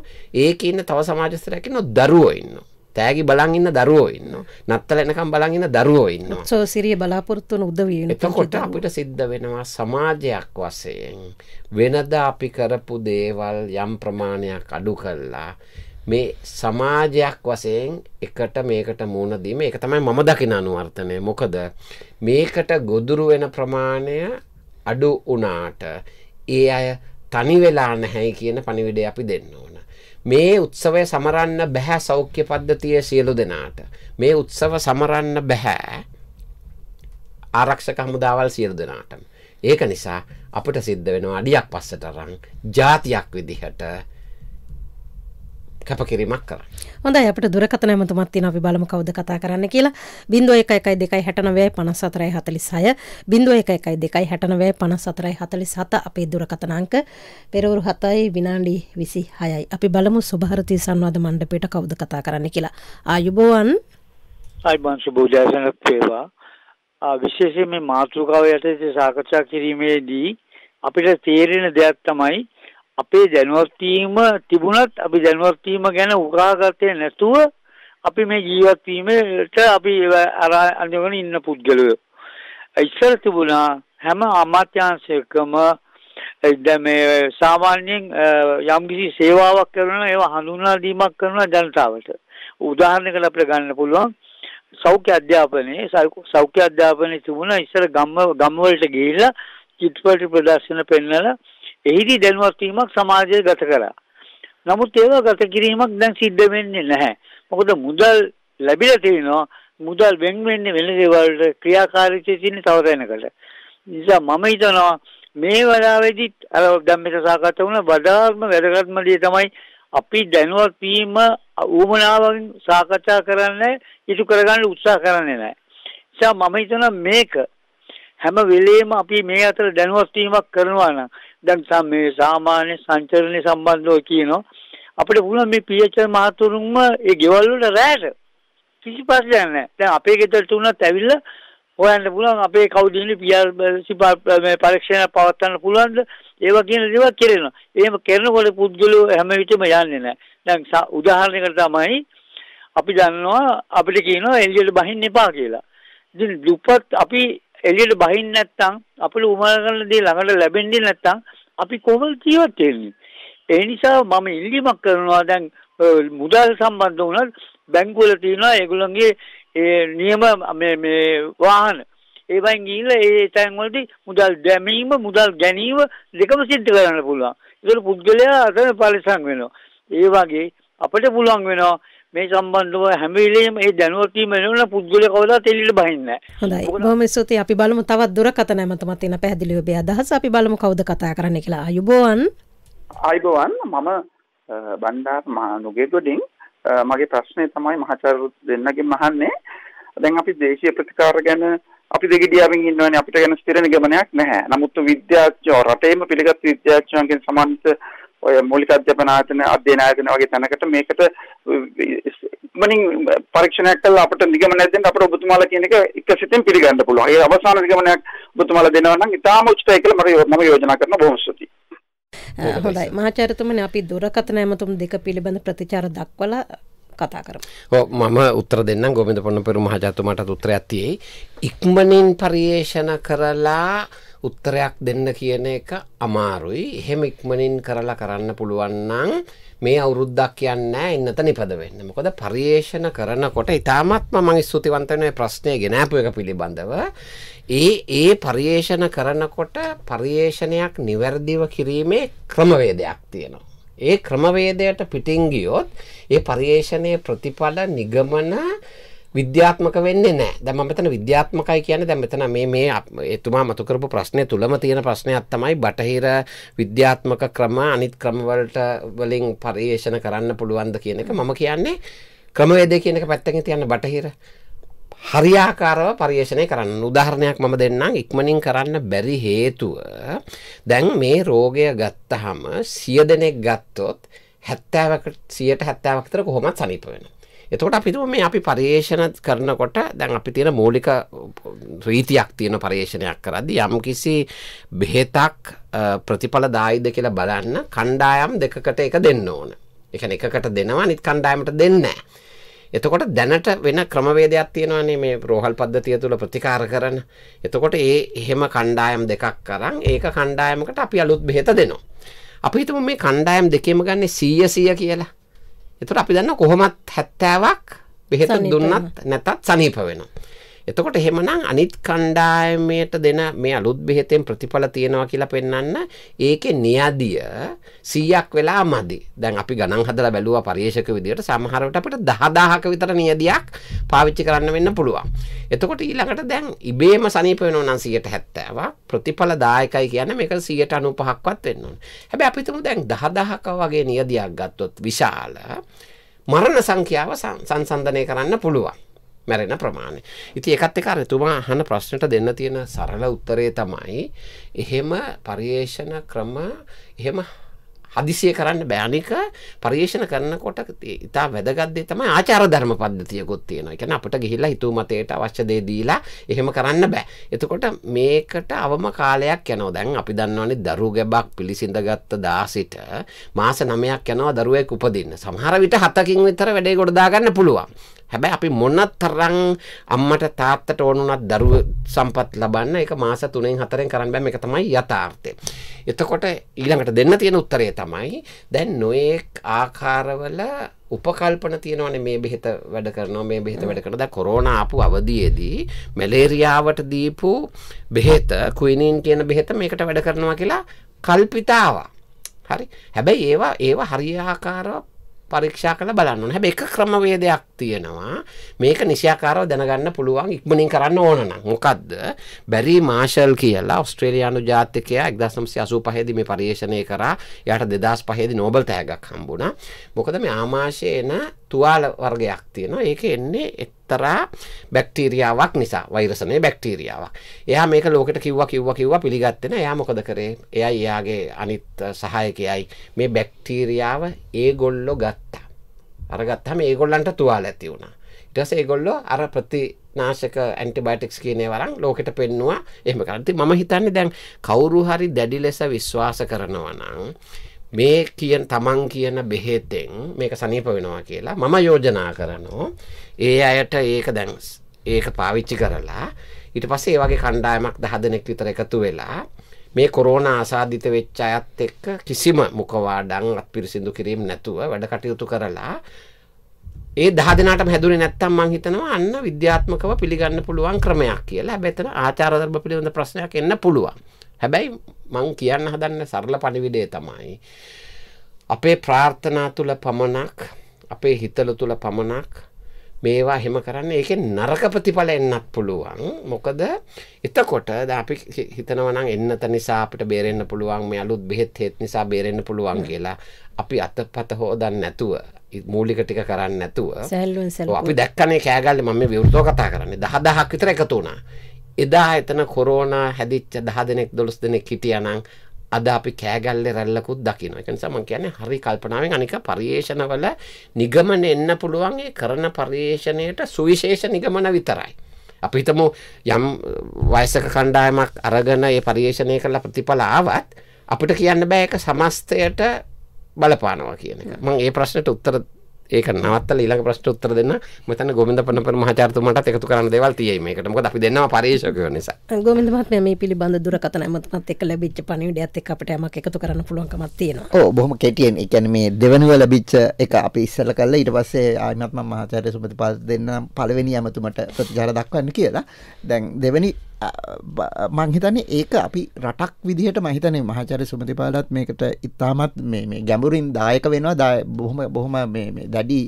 ඒක ඉන්න තව සමාජස්තරයකින්න දරුවෝ ඉන්න තෑගි බලන් ඉන්න දරුවෝ ඉන්න නත්තල එනකම් බලන් ඉන්න දරුවෝ ඉන්න සෝසිරිය බලාපොරොත්තුවන උදවිය එතකොට අපිට සිද්ධ වෙනවා සමාජයක් වශයෙන් වෙනද අපි කරපු දේවල් යම් ප්‍රමාණයක් අඩු කල්ලා මේ සමාජයක් වශයෙන් එකට මේකට මුණ දීම ඒක තමයි මම දකින අනුවර්තනය මොකද මේකට ගොදුරු වෙන ප්‍රමාණය අඩු වුණාට ඒ අය තනි වෙලා නැහැයි කියන පණිවිඩය අපි දෙන්න ඕන. මේ උත්සවය සමරන්න බැහැ සෞඛ්‍ය පද්ධතිය සියලු දෙනාට. මේ උත්සව සමරන්න බැහැ ආරක්ෂක හමුදාවල් සියලු දෙනාටම. ඒක නිසා අපට සිද්ධ වෙනවා අඩියක් පස්සට රං ජාතියක් විදිහට කැපකිරීමක් කර හොඳ අපට දුරකත නැමතුමත්තින අපි බලම කවද කතා කරන්න කියලා බින්දුව එක එකයි දෙකයි හැටනවය පනස් සතරයි හතලි සය බින්දුව එක එකයි දෙකයි හැටනවය පනස් සතරයි හතලි සත අපේ දුරකතනංක පෙරවරු හතයි විනාඩි විසි හයයි අපි බලමු සුභහරතී සන්වාද මණ්ඩපයට කවුද කතා කරන්න කියලා ආයුබෝවන් අයිබංශ භූජාසනක් පේවා විශේෂයෙන් මේ මාතෘකාව යටතේ සාකච්ඡා කිරීමේදී අපිට තේරෙන දෙයක් තමයි අපේ දැනුවත්වීම තිබුණත් අපි දැනුවත්වීම ගැන උකහා ගත්තේ නැතුව අපි මේ ජීවත් වීමට අපි අඳගෙන ඉන්න පුද්ගලයෝ. ඉස්සර තිබුණා හැම අමාත්‍යාංශයකම දැන් මේ සාමාන්‍යයෙන් යම්කිසි සේවාවක් කරනවා ඒව හඳුන්වා දීමක් කරනවා ජනතාවට. උදාහරණයකට අපිට ගන්න පුළුවන් සෞඛ්‍ය අධ්‍යාපනයේ සෞඛ්‍ය අධ්‍යාපනයේ තිබුණා ඉස්සර ගම්ම ගම්වලට ගිහිල්ලා චිත්‍රපට ප්‍රදර්ශන පෙන්නලා එහිදී දැනුවත් වීමක් සමාජය ගත කරා. නමුත් ඒවා ගත කිරීමක් දැන් සිද්ධ වෙන්නේ නැහැ. මොකද මුදල් ලැබිලා තිනවා මුදල් වෙන් වෙන්නේ වෙන දේවල් වලට ක්‍රියාකාරීත්වය තියෙන තව තැනකට. නිසා මම හිතනවා මේ වෙලාවේදීත් අර දැන් මෙතන සාකච්ඡා වුණ වඩාත්ම වැදගත්ම දේ තමයි අපි දැනුවත් වීම ඌමනාවෙන් සාකච්ඡා කරන්නේ ඉටු කරගන්න උත්සාහ කරන්නේ නැහැ. නිසා මම හිතනවා මේක හැම වෙලෙම අපි මේ අතර දැනුවත් වීමක් කරනවා නම් දැන් මේ සාමාන්‍ය සංචරණය සම්බන්ධව කියනවා අපිට පුළුවන් මේ පීඑච්එල් මහතුරුන්ම ඒ ගෙවල් වල රැයට කිසි ප්‍රශ්නයක් නැහැ. දැන් අපේ ගෙදරට උනත් ඇවිල්ලා හොයන්න පුළුවන් අපේ කවුද ඉන්නේ පීආර් මේ පරීක්ෂණ පවත්වන්න පුළුවන්ද? ඒවා කියන දේවල් කෙරෙනවා. එහෙම කරනකොට පුද්ගලෝ හැම විටම යන්නේ නැහැ. දැන් උදාහරණයකට තමයි අපි දන්නවා අපිට කියනවා එළියට බහින්න එපා කියලා. ඉතින් දුප්පත් අපි එළියට බහින්න නැත්නම් අපිට උමර කරන දේ ළඟට ලැබෙන්නේ නැත්නම් අපි කොහොමද ජීවත් වෙන්නේ? ඒ නිසා මම ඉල්ලීමක් කරනවා දැන් මුදල් සම්බන්ධ වුණත් බැංකුවල තියෙනවා ඒගොල්ලන්ගේ ඒ නියම මේ මේ වාහන ඒවෙන් ගිහිල්ලා ඒ තැන් වලදී මුදල් දැමීම මුදල් ගැනීම දෙකම සිද්ධ කරන්න පුළුවන්. ඒකට පුද්ගලයා අතන පරිසම් වෙනවා. ඒ වගේ අපිට පුළුවන් වෙනවා මේ සම්බන්ධව හැම වෙලේම ඒ දැනුවත් වීම වෙනවන පුද්ගලයා කවදාත් එළියට බහින්නේ නැහැ. හොඳයි. බොහොම ස්තුතියි. අපි බලමු තවත් දුරකථන ඇමතුමා තියෙන පැහැදිලිව ඔබේ අදහස. අපි බලමු කවුද කතා කරන්න කියලා. අයුබෝවන්. අයුබෝවන්. මම බණ්ඩාර නුගේගොඩින් මගේ ප්‍රශ්නේ තමයි මහාචාර්ය දෙන්නගෙන් මහන්නේ. දැන් අපි දේශීය ප්‍රතිකාර ගැන අපි දෙගිඩියාවෙන් ඉන්නවනේ අපිට ගැන ස්ථිර නිගමනයක් නැහැ. නමුත් විද්‍යාඥයෝ රටේම පිළිගත් විද්‍යාඥයන්ගෙන් සමන්විත ඔය මූලික අධ්‍යාපන ආයතන අධ්‍යයන ආයතන වගේ තැනකට මේකට ඉක්මනින් පරීක්ෂණයක් කළා අපිට නිගමනයක් දෙන්න අපර ඔබතුමාලා කියන එක එක සිතින් පිළිගන්න පුළුවන්. ඒ අවසාන නිගමනයක් ඔබතුමාලා දෙනවා නම් ඉතාම උචිතයි කියලා මම යෝජනා කරන බොහොම ස්තුතියි. හොඳයි මහාචාර්යතුමනි අපි දුරකථන ඇමතුම් දෙක පිළිබඳ ප්‍රතිචාර දක්වලා කතා කර මම උත්තර දෙන්න ගොමිඳ පොන්න පෙරු මහජතුමට උත්තරයක් තියෙයි ඉක්මනින් පරියේෂණ කරලා උත්තරයක් දෙන්න කියන එක අමාරුයි එහෙම ඉක්මනින් කරලා කරන්න පුළුවන්නන් මේ අවුරුද්දක් කියන්න එන්නත නිපද වෙන්න මොකද පරියේෂණ කරනකොට ඉතාමත්ම මං ස්තුතිවන්තනය ප්‍රශ්නය ගෙනපු එක පිළිබඳව ඒ ඒ පරියේෂණ කරනකොට පරියේෂණයක් නිවැරදිව කිරීමේ ක්‍රමවේදයක් තියෙනවා ඒ ක්‍රමවේදයට පිටින් ගියොත් ඒ පරිේශනයේ ප්‍රතිඵල නිගමන විද්‍යාත්මක වෙන්නේ නැහැ. දැන් මම මෙතන විද්‍යාත්මකයි කියන්නේ දැන් මෙතන මේ මේ එතුමා මතු කරපු ප්‍රශ්නේ තුලම තියෙන ප්‍රශ්නයක් තමයි බටහිර විද්‍යාත්මක ක්‍රම අනිත් ක්‍රම වලට වලින් පරිේශන කරන්න පුළුවන්ද කියන එක. මම කියන්නේ ක්‍රමවේදය කියන එක පැත්තකින් තියන්න බටහිර හරියාකාරව පර්යේෂණය කරන්න උදාහරණයක් මම දෙන්නම් ඉක්මනින් කරන්න බැරි හේතුව දැන් මේ රෝගය ගත්තහම සිය දෙනෙක් ගත්තොත් හැත්තෑවකට සියට හැත්තෑවක්තර කොහොමත් සනිප වෙන. එතකොට අපිතුම මේ අපි පර්යේෂණ කරනකොට දැන් අපි තියෙන මූලික රීතියක් තියෙන පර්යේෂණයක් කරදි යම් කිසි බෙහෙතක් ප්‍රතිඵල දායිද කියලා බලන්න කණ්ඩායම් දෙකකට එක දෙන්න ඕන. එක එකකට දෙනවා නිත් කණ්ඩායමට දෙන්නෑ. එතකොට දැනට වෙන ක්‍රමවේදයක් තියෙනවානේ මේ රෝහල් පද්ධතිය තුළ ප්‍රතිකාර කරන. එතකොට ඒ එහෙම කණ්ඩායම් දෙකක් කරන් ඒක කණ්ඩායමකට අපි අලුත් බෙහෙත දෙනවා. අපි හිතමු මේ කණ්ඩායම් දෙකේම ගන්න 100 100 කියලා. එතකොට අපි දන්න කොහොමත් 70ක් බෙහෙත දුන්නත් නැතත් සනීප වෙනවා. එතකොට එහෙමනම් අනිත් කණ්ඩායමයට දෙන මේ අලුත් බෙහෙතෙන් ප්‍රතිඵල තියෙනවා කියලා පෙන්වන්න ඒකේ නියදිය 100ක් වෙලා මදි. දැන් අපි ගණන් හදලා බැලුවා පරිේශක විදියට සමහරවිට අපිට 10000ක විතර නියදියක් පාවිච්චි කරන්න වෙන්න පුළුවන්. එතකොට ඊළඟට දැන් ඉබේම සනීප වෙනවා නම් 170ක් ප්‍රතිඵල දායකයි කියන්නේ මේක 195ක්වත් වෙන්න ඕනේ. හැබැයි අපි හිතමු දැන් 10000ක වගේ නියදියක් ගත්තොත් විශාල මරණ සංඛ්‍යාව සංසන්දනය කරන්න පුළුවන්. මැරෙන ප්‍රමාණය. ඉති එකත් එක අරතුමා අහන ප්‍රශ්නට දෙන්න තියෙන සරල උත්තරේ තමයි එහෙම පර්යේෂණ ක්‍රම එහෙම හදිසිය කරන්න බෑනික පර්යේෂණ කරනකොට ඉතා වැදගත්දේ තමයි ආචාර ධර්ම පද්ධතියකුත් තියෙන එකන අපට ගිහිල්ලා හිතුමතයට අවශ්‍ය දේ දීලා එහෙම කරන්න බෑ. එතකොට මේකට අවම කාලයක් යනෝ දැන් අපි දන්නවනි දරු ගැබක් පිළිසිඳගත්ත දාසිට මාස නමයක් යනවා දරුවෙක් උපදින්න සමහර විට හතකින් විතර වැඩේ ගොඩදාගන්න පුළුවන්. හැබැයි අපි මොන තරම් අම්මට තාත්තට ඕන වුණත් දරුව සම්පත් ලබන්න ඒක මාස 3න් 4න් කරන්න බෑ මේක තමයි යථාර්ථය. එතකොට ඊළඟට දෙන්න තියෙන උත්තරය තමයි දැන් නොඑක් ආකාරවල උපකල්පන තියෙනවනේ මේ බෙහෙත වැඩ කරනවා මේ බෙහෙත වැඩ කරනවා දැන් කොරෝනා ආපු අවධියේදී මැලේරියාවට දීපු බෙහෙත ක්විනින් කියන බෙහෙත මේකට වැඩ කරනවා කියලා කල්පිතාවා. හරි හැබැයි ඒවා ඒවා හරියාකාරව පරීක්ෂා කළ බලන්න හැබ එක ක්‍රමවේදයක් තියෙනවා මේක නිසියාකාරව දැනගන්න පුළුවන් ඉක්මනින් කරන්න ඕනන මොකක්ද බැරි මාශල් කියලා ඔස්ට්‍රේලයානු ජාතිකයා එක්දසම්සි අසු පහෙදිම පර්යේෂණය කරා යට දෙදස් පහෙදි නෝබල් තෑගක් හම්බුණ මොකද මේ ආමාශය එන තුවාල වර්ගයක් තියෙනවා ඒක එන්නේ එක්තරා බැක්ටීරියාවක් නිසා වෛරසනේ බැක්ටීරියාවක් එයා මේක ලෝකට කිව්වා කිව්වා කිව්වා පිළිගත්තෙන එයා මොකද කරේ එයයි එයාගේ අනිත් සහායකයයි මේ බැක්ටීරියාව ඒගොල්ලෝ ගත්තා අරගත්තම ඒගොල්ලන්ට තුවාල ඇති වුණා ඊටස ඒගොල්ලෝ අර ප්‍රති නාශක ඇන්ටිබයිටික්ස් කියනේ වරන් ලෝකෙට පෙන්නවා එහම කරති මම හිතන්නේ දැන් කවුරු හරි දැඩි ලෙස විශ්වාස කරනවා නම් මේ කියන තමන් කියන බෙහෙතෙන් මේක සනීප වෙනවා කියලා මම යෝජනා කරනවා ඒ අයට ඒක දැන්ස් ඒක පාවිච්චි කරලා ඊට පස්සේ ඒ වගේ කණ්ඩායමක් දහ දෙනෙක් විතර එකතු වෙලා මේ කොරෝණ ආසාධිත වෙච්ච අයත් එක්ක කිසිම මුකවාඩන් අත්පිරිසිදු කිරීම නැතුව වැඩ කටයුතු කරලා ඒ දහදනට හැදුනේ නැත්තම් මං හිතනවා අන්න විද්‍යාත්මකව පිළිගන්න පුළුවන් ක්‍රමයක් කියලා බැතන ආචාරධර්ම පිළිබඳ ප්‍රශ්නයක් එන්න පුළුවන් හැබැයි මං කියන්න හදන්න සරල පණිවිඩේ තමයි. අපේ ප්‍රාර්ථනා තුළ පමණක් අපේ හිතල තුළ පමණක් මේවා හෙම කරන්න ඒක නරක ප්‍රතිඵල එන්නත් පුළුවන් මොකද එතකොට අපි හිතනවනම් එන්නත නිසා අපට බේරෙන්න්න පුළුවන් මේ අලුත් බෙහෙත් හෙත් නිසා බේරෙන්න්න පුළුවන් කියලා අපි අතපත හෝදන්න නැතුව මූලික ටික කරන්න නැතුව අපි දැක්කනේ කෑගල්ල මම විවෘතෝ කතා කරන්නේ දහදහක් විතර එකතුුණා එදා එතන කොරෝනා හැදිච්ච දහ දෙනෙක් දොළොස් දෙනෙක් හිටියනං අද අපි කෑගල්ල රැල්ලකුත් දකින එක සමන් කියන හරි කල්පනාවෙන් අනික පර්යේෂණවල නිගමන එන්න පුළුවන්ගේ කරන පර්යේෂණයට සුවිශේෂ නිගමන විතරයි. අපිතම යම් වයසක කණ්ඩායමක් අරගන ඒ පර්යේෂණය කරලා ප්‍රතිඵල ආවත් අපිට කියන්න බෑ එක සමස්තයට බලපානවා කියන එක මං ඒ ප්‍රශ්නට උත්තර ඒක නවත්තලා ඊළඟ ප්‍රශ්න උත්තර දෙන්න මම ගෝවින්ද පන්නපර මහාචාර්යතුමාටත් එකතු කරන්න දේවල් තියෙයි මේකට මොකද අපි දෙන්නම පරිශකයෝ නිසා ගෝවින්ද මහත්මයා මේ පිළිබඳ දුරකථන ඇමතුමත් එක්ක ලැබිච්ච පණිවිඩයත් එක්ක අපිට යමක් එකතු කරන්න පුළුවන්කමක් තියෙනවා ඔව් බොහොම කෙටියෙන් ඒ කියන්නේ මේ දෙවනුව ලැබිච්ච එක අපි ඉස්සෙල්ලා කළා ඊට පස්සේ ආයිමත් මම මහාචාර්ය සුබතිපාද දෙන්න පළවෙනි ඇමතුමට ප්‍රතිචාර දක්වන්න කියලා දැන් දෙවෙනි මංහිතන්නේ ඒක අපි රටක් විදිහට මහිතනේ මහචර සුමතිපාලත් මේකට ඉතාමත් මේ ගැඹුරින් දායක වෙනවා බොහොම බොහොම දැඩි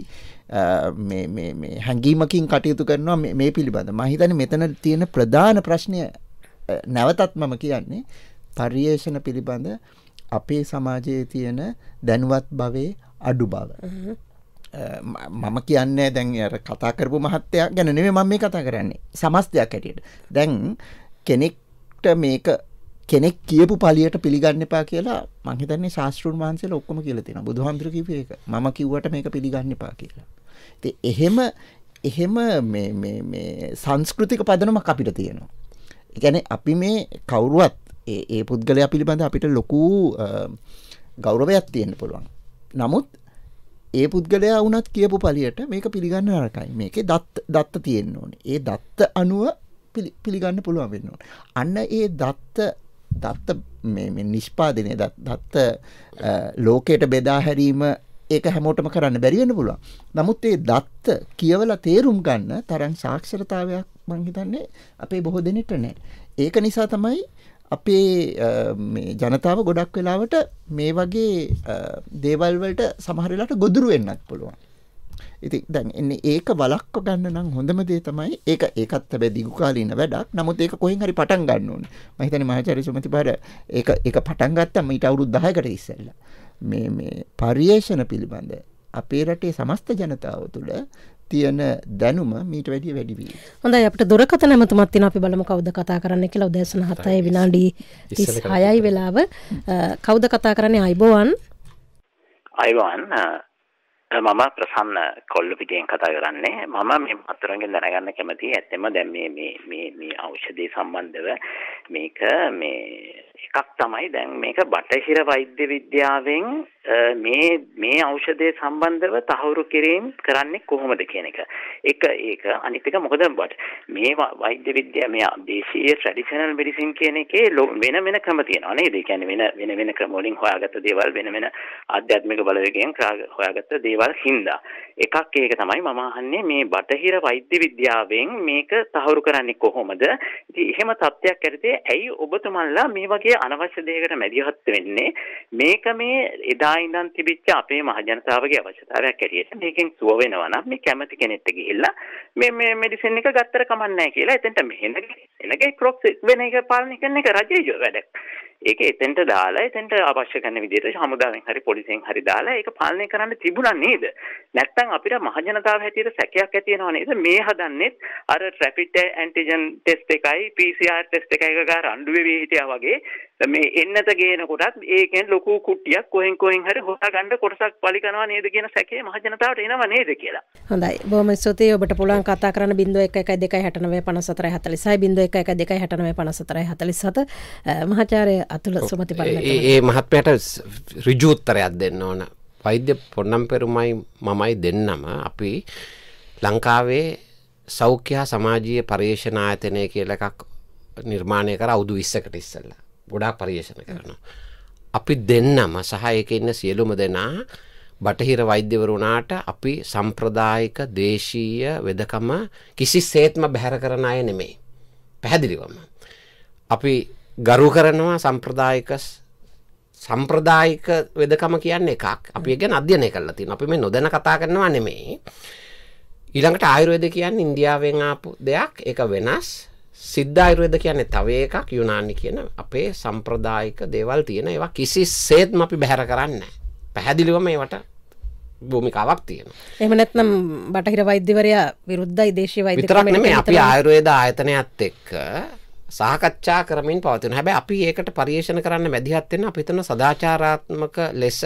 හැඟීමකින් කටයුතු කරනවා මේ පිළිබඳ මහිතන මෙතන තියෙන ප්‍රධාන ප්‍රශ්නය නැවතත් මම කියන්නේ පර්යේෂණ පිළිබඳ අපේ සමාජයේ තියෙන දැනුවත් භවේ අඩු බව මම කියන්නේ දැන් අර කතා කරපු මහත්තයක් ගැන නෙමෙයි මම මේ කතා කරන්නේ සමස්තයක් හැටියට. දැන් කෙනෙක්ට මේක කෙනෙක් කියපු පලියට පිළිගන්න එපා කියලා මං හිතන්නේ ශාස්ත්‍රුන් වහන්සේලා ඔක්කොම කියලා තියෙනවා. බුදුහාමුදුරු කිව්වේ ඒක. මම කිව්වට මේක පිළිගන්න එපා කියලා. ඉතින් එහෙම එහෙම මේ මේ මේ සංස්කෘතික පදනමක් අපිට තියෙනවා. ඒ කියන්නේ අපි මේ කවුරුවත් ඒ පුද්ගලයා පිළිබඳ අපිට ලොකු ගෞරවයක් තියෙන්න පුළුවන්. නමුත් ඒ පුද්ගලයා වුනත් කියපු පලියට මේක පිළිගන්න අරකයි මේක දත්ත තියෙන්න ඕන ඒ දත්ත අනුව පිළිගන්න පුළුවන් වෙන්න ඕන අන්න ඒ දත්ත දත්ත නිෂ්පාදනය දත්ත ලෝකයට බෙදා හැරීම ඒක හැමෝටම කරන්න බැරිවෙන පුළුවන් නමුත් ඒ දත්ත කියවල තේරුම් ගන්න තරන් සාක්ෂරතාවයක් මංහිතන්නේ අපේ බොහෝ දෙනෙට නෑ ඒක නිසා තමයි අපේ ජනතාව ගොඩක් වෙලාවට මේ වගේ දේවල්වලට සමහරලාට ගොදුරු වෙන්නත් පුළුවන්. ඉති දැන් එන්න ඒක වලක්ක ගන්න නම් හොඳම දේ තමයි ඒක ඒකත් හැබැයි දිගු කාලින වැඩක්. නමුත් ඒක කොහෙන් හරි පටන් ගන්න ඕනේ. මම හිතන්නේ මහාචාර්ය සුමතිපාර ඒක ඒක පටන් ගත්තම ඊට අවුරුදු 10කට ඉස්සෙල්ලා මේ මේ පරිේශන පිළිබඳ අපේ රටේ සමස්ත ජනතාව තුළ තියෙන දැනුම මීට වැඩිය වැඩි වී. හොඳයි අපිට දුරකථන ඇමතුමක් තියෙනවා අපි බලමු කවුද කතා කරන්නේ කියලා උදෑසන 7යි විනාඩි 36යි වෙලාව. කවුද කතා කරන්නේ අයිබෝවන්? අයිබෝවන් මම ප්‍රසන්න කොල්ලපිටියෙන් කතා කරන්නේ. මම මේ අතුරුන්ගෙන් දැනගන්න කැමතියි ඇත්තම දැන් මේ මේ මේ මේ ඖෂධය සම්බන්ධව මේක මේ එකක් තමයි දැන් මේක බටහිර වෛද්‍ය විද්‍යාවෙන් මේ මේ ඖෂධය සම්බන්ධව තහවුරු කිරීම කරන්නේ කොහොමද කියන එක. එක ඒක අනිත් එක මොකද මේ වෛද්‍ය විද්‍යාව මේ දේශීය ට්‍රැඩිෂනල් මෙඩිසින් කියන එකේ වෙන වෙන ක්‍රම තියෙනවා නේද? ඒ කියන්නේ වෙන වෙන වෙන ක්‍රම වලින් හොයාගත්ත දේවල් වෙන වෙන ආධ්‍යාත්මික බලවේගයෙන් හොයාගත්ත දේවල් හින්දා එකක් ඒක තමයි මම අහන්නේ මේ බටහිර වෛද්‍ය විද්‍යාවෙන් මේක තහවුරු කරන්නේ කොහොමද? ඉතින් එහෙම තත්ත්වයක් ඇරෙද්දී ඇයි ඔබතුමන්ලා මේ වගේ අනවශ්‍ය දෙයකට මැදිහත් වෙන්නේ? මේක මේ එදා ඉඳන් තිබිච්ච අපේ මහජනතාවගේ අවශ්‍යතාවයක් ඇරියට මේකෙන් සුව වෙනවා නම් මේ කැමති කෙනෙක්ට ගිහිල්ලා මේ මේ මෙඩිසින් එක ගත්තර කමන්නේ කියලා එතෙන්ට මෙහෙන එනගේ ප්‍රොක්ස් වෙන එක පාලනය කරන එක රජයේ වැඩක්. ඒක එතෙන්ට දාලා එතෙන්ට අවශ්‍ය කරන විදිහට හමුදාවෙන් හරි පොලිසියෙන් හරි දාලා ඒක පාලනය කරන්න තිබුණා නේද? නැත්තම් අපිට මහජනතාව හැටියට සැකයක් ඇති වෙනව නේද? මේ හදන්නේ අර රැපිඩ් ඇන්ටිජන් ටෙස්ට් එකයි PCR ටෙස්ට් එකයි එක ගා රණ්ඩු වෙවි හිටියා වගේ මේ එන්නත ගේනකොටත් ඒකෙන් ලොකු කුට්ටියක් කොහෙන් කොහෙන් හරි හොයාගන්න කොටසක් පලිකනවා නේද කියන සැකේ මහජනතාවට එනව නේද කියලා. හොඳයි. බොහොම ස්තුතියි ඔබට පුළුවන් කතා කරන්න 0112 69447 මහාචාර්ය අතුල සුමති බලන්න. ඒ මහත්මයාට ඍජු උත්තරයක් දෙන්න ඕන. වෛද්‍ය පොන්නම් පෙරුමයි මමයි දෙන්නම අපි ලංකාවේ සෞඛ්‍ය සමාජීය පර්යේෂණ ආයතනය කියලා එකක් නිර්මාණය කර අවුරුදු 20කට ඉස්සෙල්ලා. ගොඩා පරියේෂණ කරනවා. අපි දෙන්නම සහ එක ඉන්න සියලුම දෙනා බටහිර වෛද්‍යවරුණාට අපි සම්ප්‍රදායික දේශීය වෙදකම කිසි සේත්ම බැහැර කරන අය නෙමේ. පැහැදිලිවම. අපි ගරු කරනවා සම්ප්‍රදායික සම්ප්‍රදායික වෙදකම කියන්න එකක් අපි ගැන අධ්‍යනය කරලා තින් අපි මේ නොදැන කතා කරනවා නෙමේ. ඊළඟට ආයුර්වේද කියන්න ඉන්දියාවෙන් ආපු දෙයක් එක වෙනස් සිද්ධායුරුවද කියන්නේ තව එකක් යුනාන්න කියන අපේ සම්ප්‍රදායික දේවල් තියෙන ඒවා කිසි සේත්ම අපි බැහැර කරන්න පැහැදිලිව මේවට භූමිකාවක් තියෙන එමනැත්නම් බටහිර වෛද්‍යවරයා විරුද්ධයි දේශය වෛතරක් මේ අපි ආයුරුවේද ආයතනයත් එක්ක සාකච්ඡා කරමින් පවතින හැබැයි අපි ඒකට පරිේෂණ කරන්න මැදිහත් වෙන අපි හිතන සදාචාරාත්මක ලෙස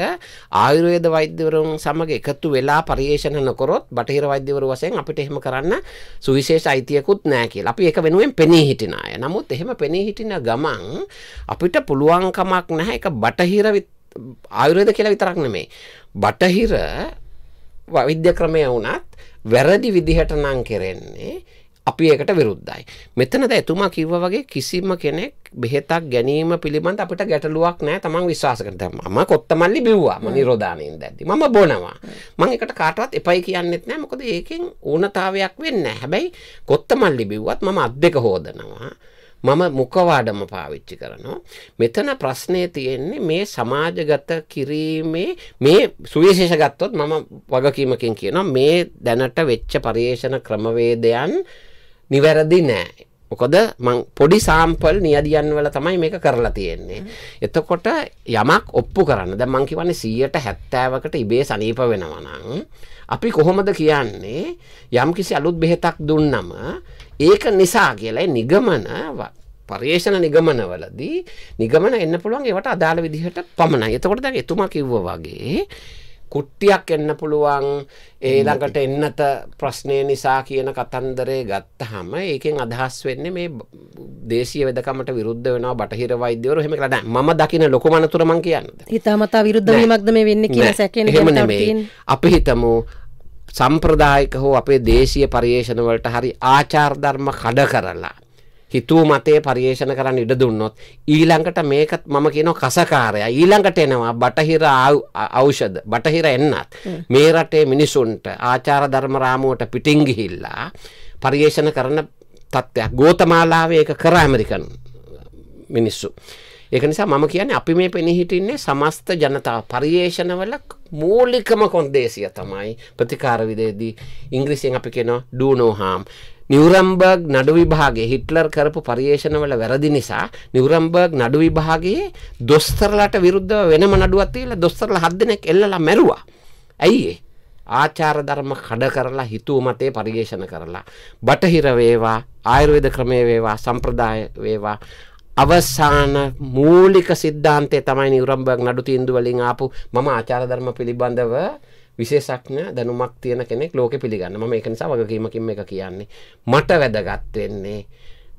ආයුර්වේද වෛද්‍යවරුන් සමග එකතු වෙලා පරිේෂණ නොකරොත් බටහිර වෛද්‍යවරු වශයෙන් අපිට එහෙම කරන්න සුවිශේෂ අයිතියකුත් නැහැ කියලා. අපි ඒක වෙනුවෙන් පෙනී හිටින අය. නමුත් එහෙම පෙනී හිටින ගමන් අපිට පුළුවන් කමක් නැහැ ඒක බටහිර ආයුර්වේද කියලා විතරක් නෙමෙයි. බටහිර වෛද්‍ය ක්‍රමය වුණත් වැරදි විදිහට නම් කරන්නේ අපි ඒකට විරුද්ධයි. මෙතනද එතුමා කිව්ව වගේ කිසිම කෙනෙක් බෙහෙතක් ගැනීම පිළිබඳ අපිට ගැටලුවක් නෑ තමන් විශ්වාස කරන දැන් මම කොත්තමල්ලි බිව්වා මම නිරෝධානයෙන් දැද්දි මම බොනවා මම ඒකට කාටවත් එපයි කියන්නෙත් නෑ මොකද ඒකෙන් ඕනතාවයක් වෙන්නේ නෑ හැබැයි කොත්තමල්ලි බිව්වත් මම අත් දෙක හොදනවා මම මුකවාඩම පාවිච්චි කරනවා. මෙතන ප්‍රශ්නය තියෙන්නේ මේ සමාජගත කිරීමේ මේ සුවිශේෂගත්තොත් මම වගකීමකින් කියනවා මේ දැනට වෙච්ච පරියේෂණ ක්‍රමවේදයන් නිවැරදි නෑ මොකද මං පොඩි සාම්පල් නියදියන් වල තමයි මේක කරලා තියෙන්නේ. එතකොට යමක් ඔප්පු කරන්න දැන් මං කියවන්නේ 170කට ඉබේ සනීප වෙනවා නම් අපි කොහොමද කියන්නේ යම්කිසි අලුත් බෙහෙතක් දුන්නම ඒක නිසා කියලා නිගමන පර්යේෂණ නිගමනවලදී නිගමන එන්න පුළුවන් ඒවට අදාළ විදිහට පමණයි. එතකොට දැන් එතුමා කිව්වා වගේ කුට්ටියක් එන්න පුළුවන් ඒළඟට එන්නට ප්‍රශ්නය නිසා කියන කතන්දරය ගත්තහම ඒකෙන් අදහස් වෙන්නේ මේ දේශය වෙදකමට විරුද්ධ වෙන බටහිර වෛද්‍යවරු හෙම කරද ම දකින ලොකුමනතුරමන් කියන්න හිතාමතා විරුද්ධමක්ද මේ වෙන්න කිය සැකෙන අපි හිතමු සම්ප්‍රදායක හෝ අපේ දේශය පර්යේෂණවලට හරි ආචාර්ධර්ම කඩ කරලා හිතුව මතේ පරිේෂණ කරන්න ඉඩ දුන්නොත් ඊළඟට මේක මම කියනවා කසකාරයා ඊළඟට එනවා බටහිර ඖෂධ බටහිර එන්නත් මේ රටේ මිනිසුන්ට ආචාර ධර්ම රාමුවට පිටින් ගිහිල්ලා පරිේෂණ කරන තත්ත්වයක් ගෝතමාලාවේ ඒක කර ඇමරිකන් මිනිස්සු ඒක නිසා මම කියන්නේ අපි මේ පෙනී හිටින්නේ සමස්ත ජනතාව පරිේෂණවල මූලිකම කොන්දේසිය තමයි ප්‍රතිකාර විදේදී ඉංග්‍රීසියෙන් අපි කියනවා do no harm නිවරම්බර්ග් නඩු විභාගේ හිට්ලර් කරපු පරියේෂණවල වැරදි නිසා නිවරම්බර්ග් නඩු විභාගේ දොස්තරලට විරුද්ධව වෙනම නඩුවක් තියලා දොස්තරලා හත් දෙනෙක් එල්ලලා මැරුවා. ඇයි ආචාර ධර්ම කඩ කරලා හිතුව මතේ පරිේෂණ කරලා බටහිර වේවා ආයුර්වේද ක්‍රමයේ වේවා සම්ප්‍රදාය වේවා අවසාන මූලික සිද්ධාන්තය තමයි නිවරම්බර්ග් නඩු තීන්දුව වලින් ආපු මම ආචාර ධර්ම පිළිබඳව විශේෂක්ඥ දැනුමක් තියෙන කෙනෙක් ලෝක පිළිගන්නම මේ නිසා වගකීමකින් එක කියන්නේ මට වැදගත් වෙන්නේ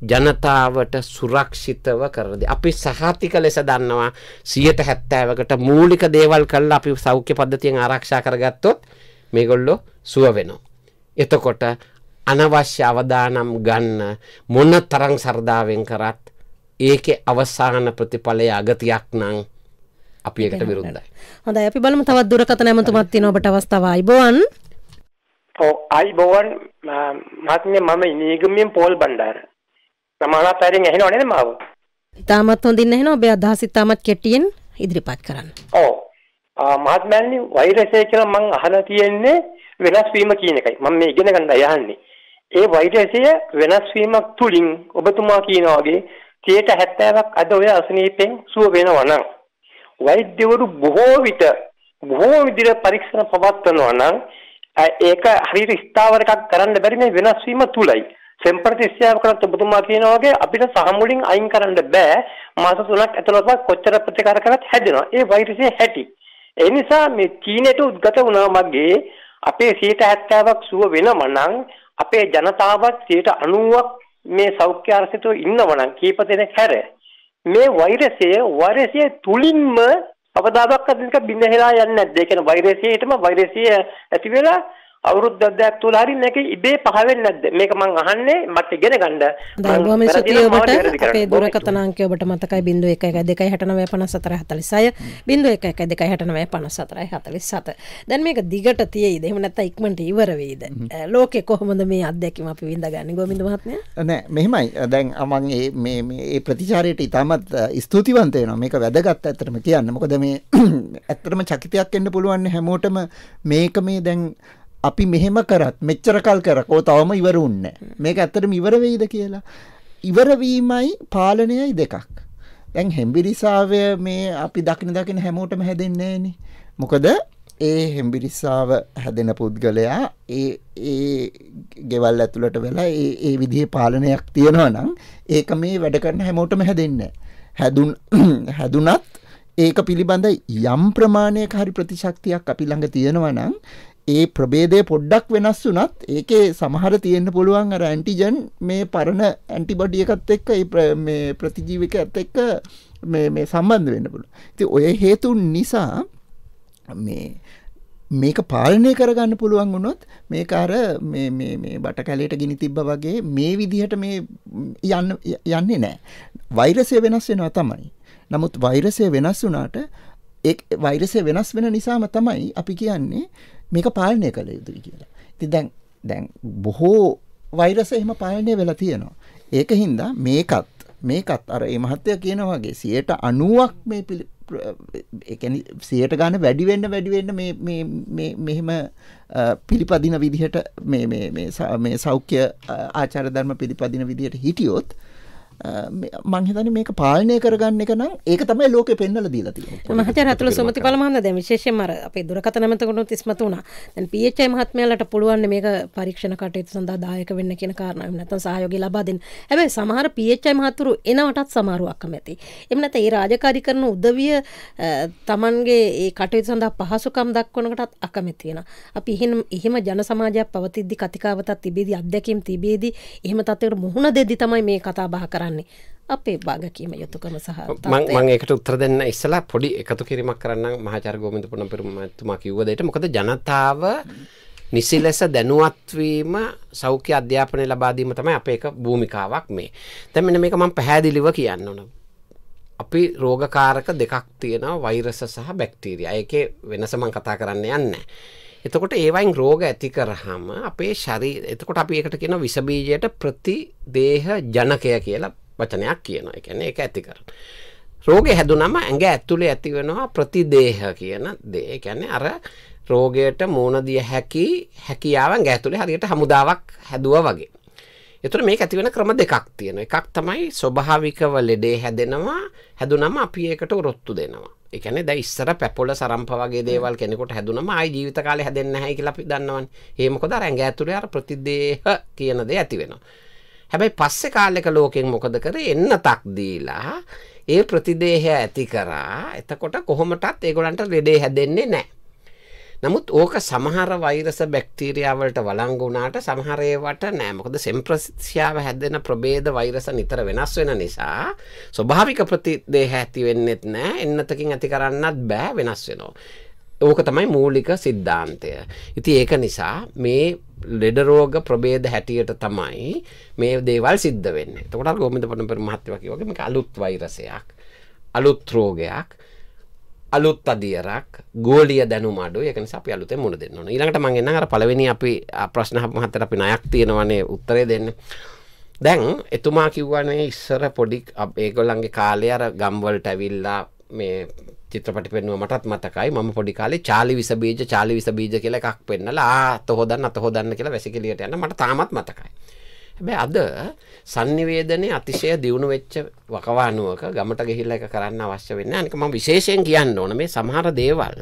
ජනතාවට සුරක්ෂිතව කරද අපි සහතික ලෙස දන්නවා සියට හැත්තෑවකට මූලික දේවල් කල්ලා අපි සෞඛ්‍ය පද්ධතියෙන් ආරක්ෂා කරගත්තොත් මේගොල්ලෝ සුව වෙනවා. එතකොට අනවශ්‍ය අවදානම් ගන්න මොන තරං සරදාවෙන් කරත් ඒක අවසාන ප්‍රතිඵලය අගතියක් නං අපි එකට විරුද්ධයි. හොඳයි අපි බලමු තවත් දුරකථන ඇමතුමක් තියෙනවා ඔබට අවස්ථාව ආයිබෝවන්. ඔව් ආයිබෝවන් මහත්මිය මම ඉනිගම්යෙන් පෝල් බණ්ඩාර. සමානත් අයරින් ඇහෙනව නේද මාව? ඉතාමත් හොඳින් ඇහෙනවා ඔබේ අදහස් ඉතාමත් කෙටියෙන් ඉදිරිපත් කරන්න. ඔව්. මහත්මයනි වෛරසය කියලා මම අහලා තියෙන්නේ වෙනස් වීම කියන එකයි. මම මේ ඉගෙන ගන්න යහන්නේ. ඒ වෛරසය වෙනස් වීමක් තුලින් ඔබතුමා කියනා වගේ 70ක් අද ඔය අසනීපෙන් සුව වෙනවා නම් වෛද්‍යවරු බොහෝ විට බොහෝ විදිහට පරීක්ෂණ පවත්වනවා නම් ඒක හරියට ස්ථාවර එකක් කරන්න බැරි මේ වෙනස් වීම තුලයි. සෙම්පර්ති ස්ථාව කරත් ඔබතුමා කියනා වගේ අපිට සහමුලින් අයින් කරන්න බෑ. මාස 3ක් ඇතුළත කොච්චර ප්‍රතිකාර කරත් හැදෙනවා. ඒ වෛරසයේ හැටි. ඒ නිසා මේ චීනයට උද්ගත වුණා මගේ අපේ 70%ක් සුව වෙනම නම් අපේ ජනතාවත් 90ක් මේ සෞඛ්‍ය අරසිතෝ ඉන්නව නම් කීප දෙනෙක් හැර මේ වෛරසය වෛරසය තුලින්ම අවදාවක් අදින්ක බිඳ හෙලා යන්නේ නැද්ද? ඒ කියන්නේ වෛරසයේටම වෛරසය ඇති වෙලා අවුරුද්දක් දෙක තුල හරි මේක ඉබේ පහ වෙන්නේ නැද්ද මේක මං අහන්නේ මට ඉගෙන ගන්න දරුවම සතිය ඔබට අපේ දුරකථන අංකය ඔබට මතකයි 0112695446 0112695447 දැන් මේක දිගට තියෙයිද එහෙම නැත්නම් ඉක්මනට ඉවර වෙයිද ලෝකේ කොහොමද මේ අත්දැකීම අපි විඳගන්නේ ගෝමින්ද මහත්මයා නෑ මෙහෙමයි දැන් මම මේ මේ ප්‍රතිචාරයට ඉතාමත් ස්තුතිවන්ත වෙනවා මේක වැදගත් ඇත්තටම කියන්න මොකද මේ ඇත්තටම චකිතයක් එන්න පුළුවන් හැමෝටම මේක මේ දැන් අපි මෙහෙම කරත් මෙච්චර කල් කරක් ඕ තවම ඉවරුන්න මේක ඇත්තටම ඉවර වෙයිද කියලා ඉවරවීමයි පාලනයයි දෙකක් දැන් හෙම්බිරිසාවය මේ අපි දකින දකින හැමෝටම හැදෙන්නේ නේ මොකද ඒ හෙම්බිරිස්සාව හැදෙන පුද්ගලයා ඒ ඒ ගෙවල් ඇතුළට වෙලා ඒ විදිහ පාලනයක් තියෙනවා නම් ඒක මේ වැඩ කරන හැමෝටම හැදෙන්න හැදුන් හැදුනත් ඒක පිළිබඳ යම් ප්‍රමාණයක හරි ප්‍රතිශක්තියක් අපි ළඟ තියෙනවා නම් ඒ ප්‍රබේදය පොඩ්ඩක් වෙනස් වුනත් ඒකේ සමහර තියෙන්න්න පුළුවන් අර ඇන්ටිජන් මේ පරණ ඇන්ටිබඩිය එකත් එක්ක මේ ප්‍රතිජීවික ඇත් එක්ක මේ සම්බන්ධ වෙන්න පුළු ති ඔය හේතුන් නිසා මේ මේක පාලනය කරගන්න පුළුවන් වුණොත් මේ අර බට කැලට ගිනි තිබ්බ වගේ මේ විදිහට මේ යන්න යන්නේ නෑ. වෛරසය වෙනස් වෙනවා තමයි. නමුත් වෛරසය වෙනස් වුනාට වෛරසය වෙනස් වෙන නිසාම තමයි අපි කියන්නේ මේක පාලනය කළ යුතුයි කියලා. ඉතින් දැන් දැන් බොහෝ වෛරස එහෙම පාලනය වෙලා තියෙනවා. ඒක හින්දා මේකත් මේකත් අර ඒ මහත්තයා කියන වගේ 90ක් මේ සයට ගන්න වැඩිවෙන්න වැඩිවෙන්න මෙහෙම පිළිපදින විදිහට මේ සෞඛ්‍ය ආචාර ධර්ම පිළිපදින විදිහට හිටියොත් මං හිතන්නේ මේක පාලනය කරගන්න එක නම් ඒක තමයි ලෝකෙ පෙන්වලා දීලා තියෙන්නේ. මහාචාර්ය අතුල සුමතිපාල මහන්ද දැන් විශේෂයෙන්ම අර අපේ දුරකථන මතකුණුත් ඉස්මතු වුණා. දැන් PHI මහත්මයාලට පුළුවන් මේක පරීක්ෂණ කටයුතු සඳහා දායක වෙන්න කියන කාරණාව නැත්නම් සහයෝගය ලබා දෙන්න. හැබැයි සමහර PHI මහතුරු එනවටත් සමහරු අකමැති. එමු නැත්නම් ඒ රාජකාරී කරන උදවිය Tamanගේ ඒ කටයුතු සඳහා පහසුකම් දක්වනකටත් අකමැති වෙනවා. අපි එහෙම එහෙම ජන සමාජයක් පවතිද්දි කතිකාවතක් තිබේදී අධ්‍යක්ීම් තිබේදී එහෙම තත්ත්වයකට මුහුණ දෙද්දි තමයි මේ කතා බහ කරන්නේ. කරන්නේ අපේ භාගකීම යුතුකම සහ මං ඒකට උත්තර දෙන්න ඉස්සලා පොඩි එකතු කිරීමක් කරන්න මහාචාර ගෝවින්ද පුණපිරුමතුමා කිව්ව දෙයට මොකද ජනතාව නිසි ලෙස දැනුවත්වීම සෞඛ්‍ය අධ්‍යාපනය ලබා දීම තමයි අපේ එක භූමිකාවක් මේ. දැන් මෙන්න මේක මම පැහැදිලිව කියන්න ඕන. අපි රෝගකාරක දෙකක් තියෙනවා වෛරස සහ බැක්ටීරියා. ඒකේ වෙනස මම කතා කරන්න යන්නේ එතකොට ඒවයින් රෝග ඇති කරහම අපේ ශරී එතකොට අපි ඒකට කියන විසබීජයට ප්‍රතිදේහ ජනකය කියලා වචනයක් කියනවා එකන එක ඇති කරන. රෝගය හැදුනම ඇඟ ඇතුළේ ඇතිවෙනවා ප්‍රතිදේහ කියන දේ කැනෙ අර රෝගයට මූුණදිය හැකි හැකියාවන් ගැතුළේ හරියට හමුදාවක් හැදුව වගේ. එතුර මේ ඇතිවෙන ක්‍රම දෙකක් තියෙන එකක් තමයි ස්වභාවිකව ලෙඩේ හැදෙනවා හැදුනම අපි ඒකට රොත්තු දෙනවා එකන ද ඉස්සර පැපොල සරම්ප වගේ දේවල් කෙනෙකොට හැදුනම අයි ජීවිත කාල හැදෙන්න්න හැකි ලපි දන්නවන් ඒමකොද රැඟ ඇතුළේ අර ප්‍රතිදේහ කියනද ඇතිවෙනවා. හැබැයි පස්සේ කාලෙක ලෝකෙන් මොකද කරේ එන්න තක් දීලා ඒ ප්‍රතිදේහය ඇති කරා එතකොට කොහොමටත් ඒගොලන්ට ලෙඩේ හැදෙන්නේ නෑ. නමුත් ඕක සමහර වෛරස බැක්ටීරියාවලට වලංගුණාට සමහරේවට නෑමකද සෙම්ප්‍රසියාව හැදෙන ප්‍රබේද වෛරස නිතර වෙනස් වෙන නිසා ස්වභාවික ප්‍රතිදේහ ඇති වෙන්නෙත් නෑ එන්නතකින් ඇති කරන්නත් බෑ වෙනස් වෙනවා. ඕක තමයි මූලික සිද්ධාන්තය. ඉති ඒක නිසා මේ ලෙඩරෝග ප්‍රබේද හැටියට තමයි මේ දේවල් සිද්ධ වෙන්න තොට ගොමිද පන පර මහත්වකි වගේ මේ අලුත් වෛරසයක් අලුත්‍රෝගයක් අලුත් අදියරක් ගෝලිය දැනු මඩු එක සප අලුත මුණ දෙන්න ඉලට මගෙන අර පලවෙනි අපි ප්‍රශ්න මහතර අපි නයක් තියෙනවනේ උත්තරය දෙන්න දැන් එතුමා කිව්වනේ ඉස්සර පොඩික් අප ඒගොල්ලන්ගේ කාලය අර ගම්වලට ඇවිල්ලා මේ චිත්‍රපටි පෙන්නුව මටත් මතකයි මම පොඩි කාලේ චාලි විස බීජ චාලි විස බීජ කියලා එකක් පෙන්නලා අත හොදන්න අත හොදන්න කියලා වැසිකිළියට යන මට තාමත් මතකයි. හැබැයි අද sannivedanaye අතිශය දියුණු වෙච්ච වකවානුවක ගමට ගිහිල්ලා එක කරන්න අවශ්‍ය වෙන්නේ. අනික මම විශේෂයෙන් කියන්න ඕන මේ සමහර දේවල්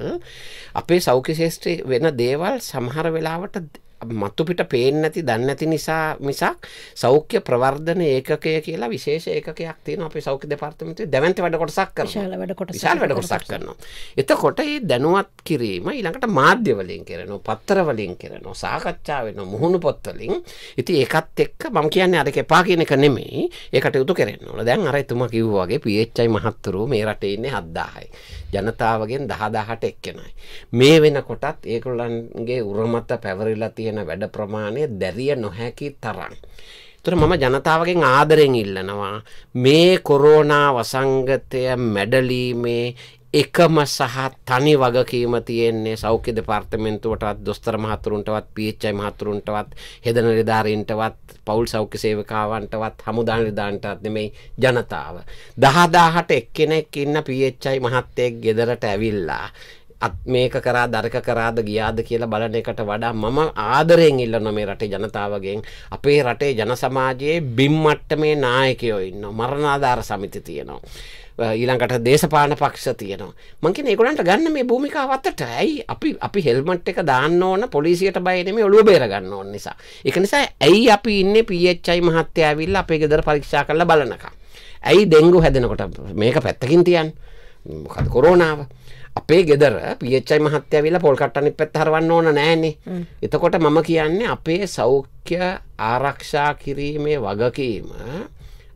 අපේ සෞඛ්‍ය ශාස්ත්‍රයේ වෙන දේවල් සමහර වෙලාවට මතු පිට පේන්නේ නැති දන්නේ නැති නිසා මිසක් සෞඛ්‍ය ප්‍රවර්ධන ඒකකය කියලා විශේෂ ඒකකයක් තියෙනවා අපේ සෞඛ්‍ය දෙපාර්තමේන්තුවේ දැවැන්ත වැඩ කොටසක් කරනවා විශාල වැඩ කොටසක් විශාල වැඩ කොටසක් කරනවා එතකොට මේ දැනුවත් කිරීම ඊළඟට මාධ්‍ය වලින් කරනවා පත්‍ර වලින් කරනවා සාකච්ඡා වෙනවා මුහුණු පොත් වලින් ඉතින් ඒකත් එක්ක මම කියන්නේ අර කපා කියන එක නෙමෙයි ඒකට යුතු කරන්න ඕන දැන් අර එතුමා කිව්වා වගේ PHI මහත්තුරු මේ රටේ ඉන්නේ 7000යි ජනතාවගෙන් 10000ට එක්කෙනයි මේ වෙනකොටත් ඒගොල්ලන්ගේ උරමත පැවරිලා තියෙන තියෙන වැඩ ප්‍රමාණය දැරිය නොහැකි තරම්. තුර මම ජනතාවගෙන් ආදරෙන් ඉල්ලනවා මේ කොරෝනා වසංගතය මැඩලීමේ එකම සහ තනි වගකීම තියෙන්නේ සෞඛ්‍ය දෙපාර්තමෙන්න්තුවටත් දොස්තර මහතුරුන්ටවත් පිච්චයි මහතුරුන්ටවත් හෙදන නිධාරීන්ටවත් පවුල් සෞඛ්‍ය සේවකාවන්ටවත් හමුදාන නිධාන්ටත් නෙමෙයි ජනතාව. දහදාහට එක්කෙනෙක් ඉන්න පිච්චයි මහත්තයෙක් ගෙදරට ඇවිල්ලා. අත් මේක කරා දර්ක කරාද ගියාද කියලා බලන එකට වඩා මම ආදරයෙන් ඉල්ලන මේ රටේ ජනතාවගෙන් අපේ රටේ ජන සමාජයේ බිම් මට්ටමේ නායකයෝ ඉන්නවා මරණාධාර සමිති තියෙනවා ඊළඟට දේශපාන පක්ෂ තියෙනවා මංකින ඒගොලන්ට ගන්න මේ භූමිකාවත්තට ඇයි අපි අපි හෙල්මට් එක දාන්න ඕන පොලිසියට බයනෙම ඔළුව බේරගන්න ඕන නිසා එක නිසා ඇයි අපි ඉන්න පිච්චයි මහත්්‍යයාවිල්ල අපේ ගෙදර පරීක්ෂා කරල බලනක ඇයි දෙංගු හැදෙනකොට මේක පැත්තකින් තියන් මොකද කොරෝනාව අපේ ගෙදර පියච්චයි මහත්‍ය වෙලා පොල්කට අනිත් පැත්ත හරවන්න ඕන නෑනේ. එතකොට මම කියන්නේ අපේ සෞඛ්‍ය ආරක්ෂා කිරීමේ වගකීම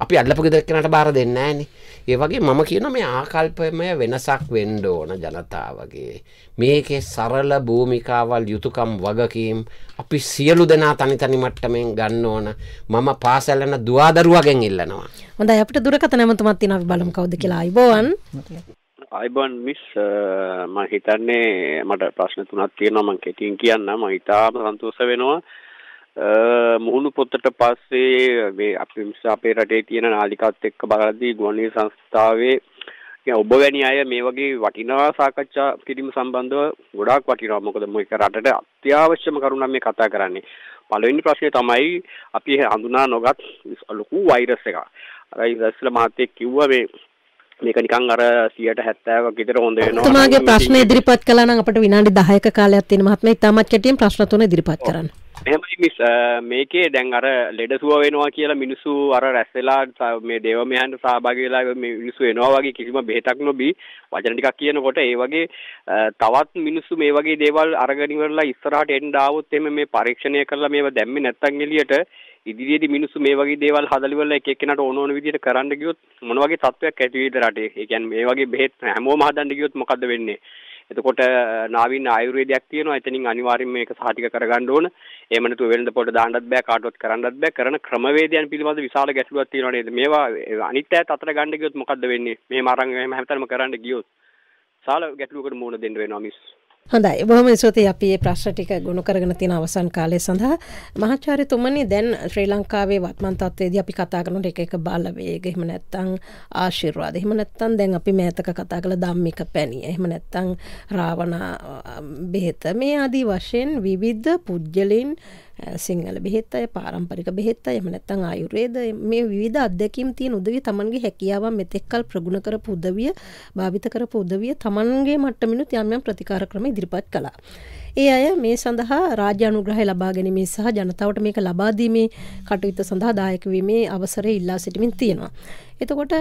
අපි අල්ලපු ගෙදර කෙනාට බාර දෙන්නේ නෑනේ. ඒ වගේ මම කියන මේ ආකල්පමය වෙනසක් වෙන්න ඕන ජනතාවගේ. මේකේ සරල භූමිකාවල් යුතුයකම් වගකීම් අපි සියලු දෙනා තනි තනි මට්ටමින් ගන්න ඕන. මම පාසල් යන දුවදරුවගෙන් ඉල්ලනවා. හොඳයි අපිට දුරකථන ඇමතුමක් තියෙනවා අපි බලමු කවුද කියලා. අයබෝවන්. අයිබන් මිස් ම හිතන්නේ මට ප්‍රශ්න තුනක් තියෙනවා මං කෙටියෙන් කියන්න මම ඉතාම සන්තෝෂ වෙනවා මුහුණු පොතට පස්සේ මේ අපි අපේ රටේ තියෙන නාලිකාත් එක්ක බලද්දී ගුවන්විදුලි සංස්ථාවේ ඔබ වැනි අය මේ වගේ වටිනා සාකච්ඡා කිරීම සම්බන්ධව ගොඩාක් වටිනවා මොකද මේක රටට අත්‍යවශ්‍යම කරුණක් මේ කතා කරන්නේ පළවෙනි ප්‍රශ්නේ තමයි අපි හඳුනා නොගත් ලොකු වෛරස් එකක් අර ඉස්සෙල්ලා මහත්තයෙක් කිව්වා මේ මේක නිකන් අර 170ක් විතර හොඳ වෙනවා. තුමාගේ ප්‍රශ්න ඉදිරිපත් කළා නම් අපිට විනාඩි 10ක කාලයක් තියෙන මහත්මයා ඉතාමත් කැටියෙන් ප්‍රශ්න තුන ඉදිරිපත් කරන්න. එහෙමයි මිස් මේකේ දැන් අර ලෙඩසුව වෙනවා කියලා මිනිස්සු අර රැස් වෙලා මේ දේව මෙහන්ට සහභාගී වෙලා මේ මිනිස්සු එනවා වගේ කිසිම බෙහෙතක් නොබී වචන ටිකක් කියනකොට ඒ වගේ තවත් මිනිස්සු මේ වගේ දේවල් අරගෙන ඉවරලා ඉස්සරහට එන්න ආවොත් එහෙම මේ පරීක්ෂණය කරලා මේව දැම්මේ නැත්තම් එළියට ඉදිරියේදී මිනිස්සු මේ වගේ දේවල් හදලිවල එක එක්කෙනාට ඕන ඕන විදිහට කරන්න ගියොත් මොන වගේ තත්ත්වයක් ඇති වෙයිද රටේ? ඒ කියන්නේ මේ වගේ බෙහෙත් හැමෝම හදන්න ගියොත් මොකද වෙන්නේ? එතකොට නාවින් ආයුර්වේදයක් තියෙනවා. එතනින් අනිවාර්යයෙන් මේක සාතික කරගන්න ඕන. එහෙම නැතුව වෙළඳ පොට දාන්නත් බෑ, කාටවත් කරන්නත් බෑ. කරන ක්‍රමවේදයන් පිළිබඳ විශාල ගැටලුවක් තියෙනවා නේද? මේවා අනිත් අයත් අතර ගන්න ගියොත් මොකද වෙන්නේ? මේ මරන් හැමතැනම කරන්න ගියොත් සාල ගැටලුවකට මුහුණ දෙන්න වෙනවා මිස්. හොඳයි බොහම ස්තුති අපි මේ ප්‍රශ්න ටික ගොනු කරගෙන තියෙන අවසන් කාලය සඳහා මහාචාර්යතුමනි දැන් ශ්‍රී ලංකාවේ වත්මන් තත්ත්වයේදී අපි කතා කරනකොට එක එක බාල වේග එහෙම නැත්නම් ආශිර්වාද එහෙම නැත්නම් දැන් අපි මෑතක කතා කළ ධම්මික පැණිය එහෙම නැත්නම් රාවණ බෙහෙත මේ ආදී වශයෙන් විවිධ පුජ්‍යලින් සිංහල බෙහෙත් අය පාරම්පරික බෙහෙත් අය එමනැත්තං ආයුර්වේද මේ විධ අධ්‍යැකීම් තියෙන උදවි තමන්ගේ හැකියාවන් මෙතෙක්කල් ප්‍රගුණ කරපු උදවිය භාවිත කරපු උදවිය තමන්ගේ මට්ටමිනුත් යම් යම් ප්‍රතිකාර ක්‍රම ඉදිරිපත් කළා. ඒ අය මේ සඳහා රාජ්‍ය අනුග්‍රහය ලබා ගැනීමේ සහ ජනතාවට මේක ලබා දීමේ කටයුත්ත සඳහා දායක වීමේ අවසරය ඉල්ලා සිටිමින් තියෙනවා. එතකොට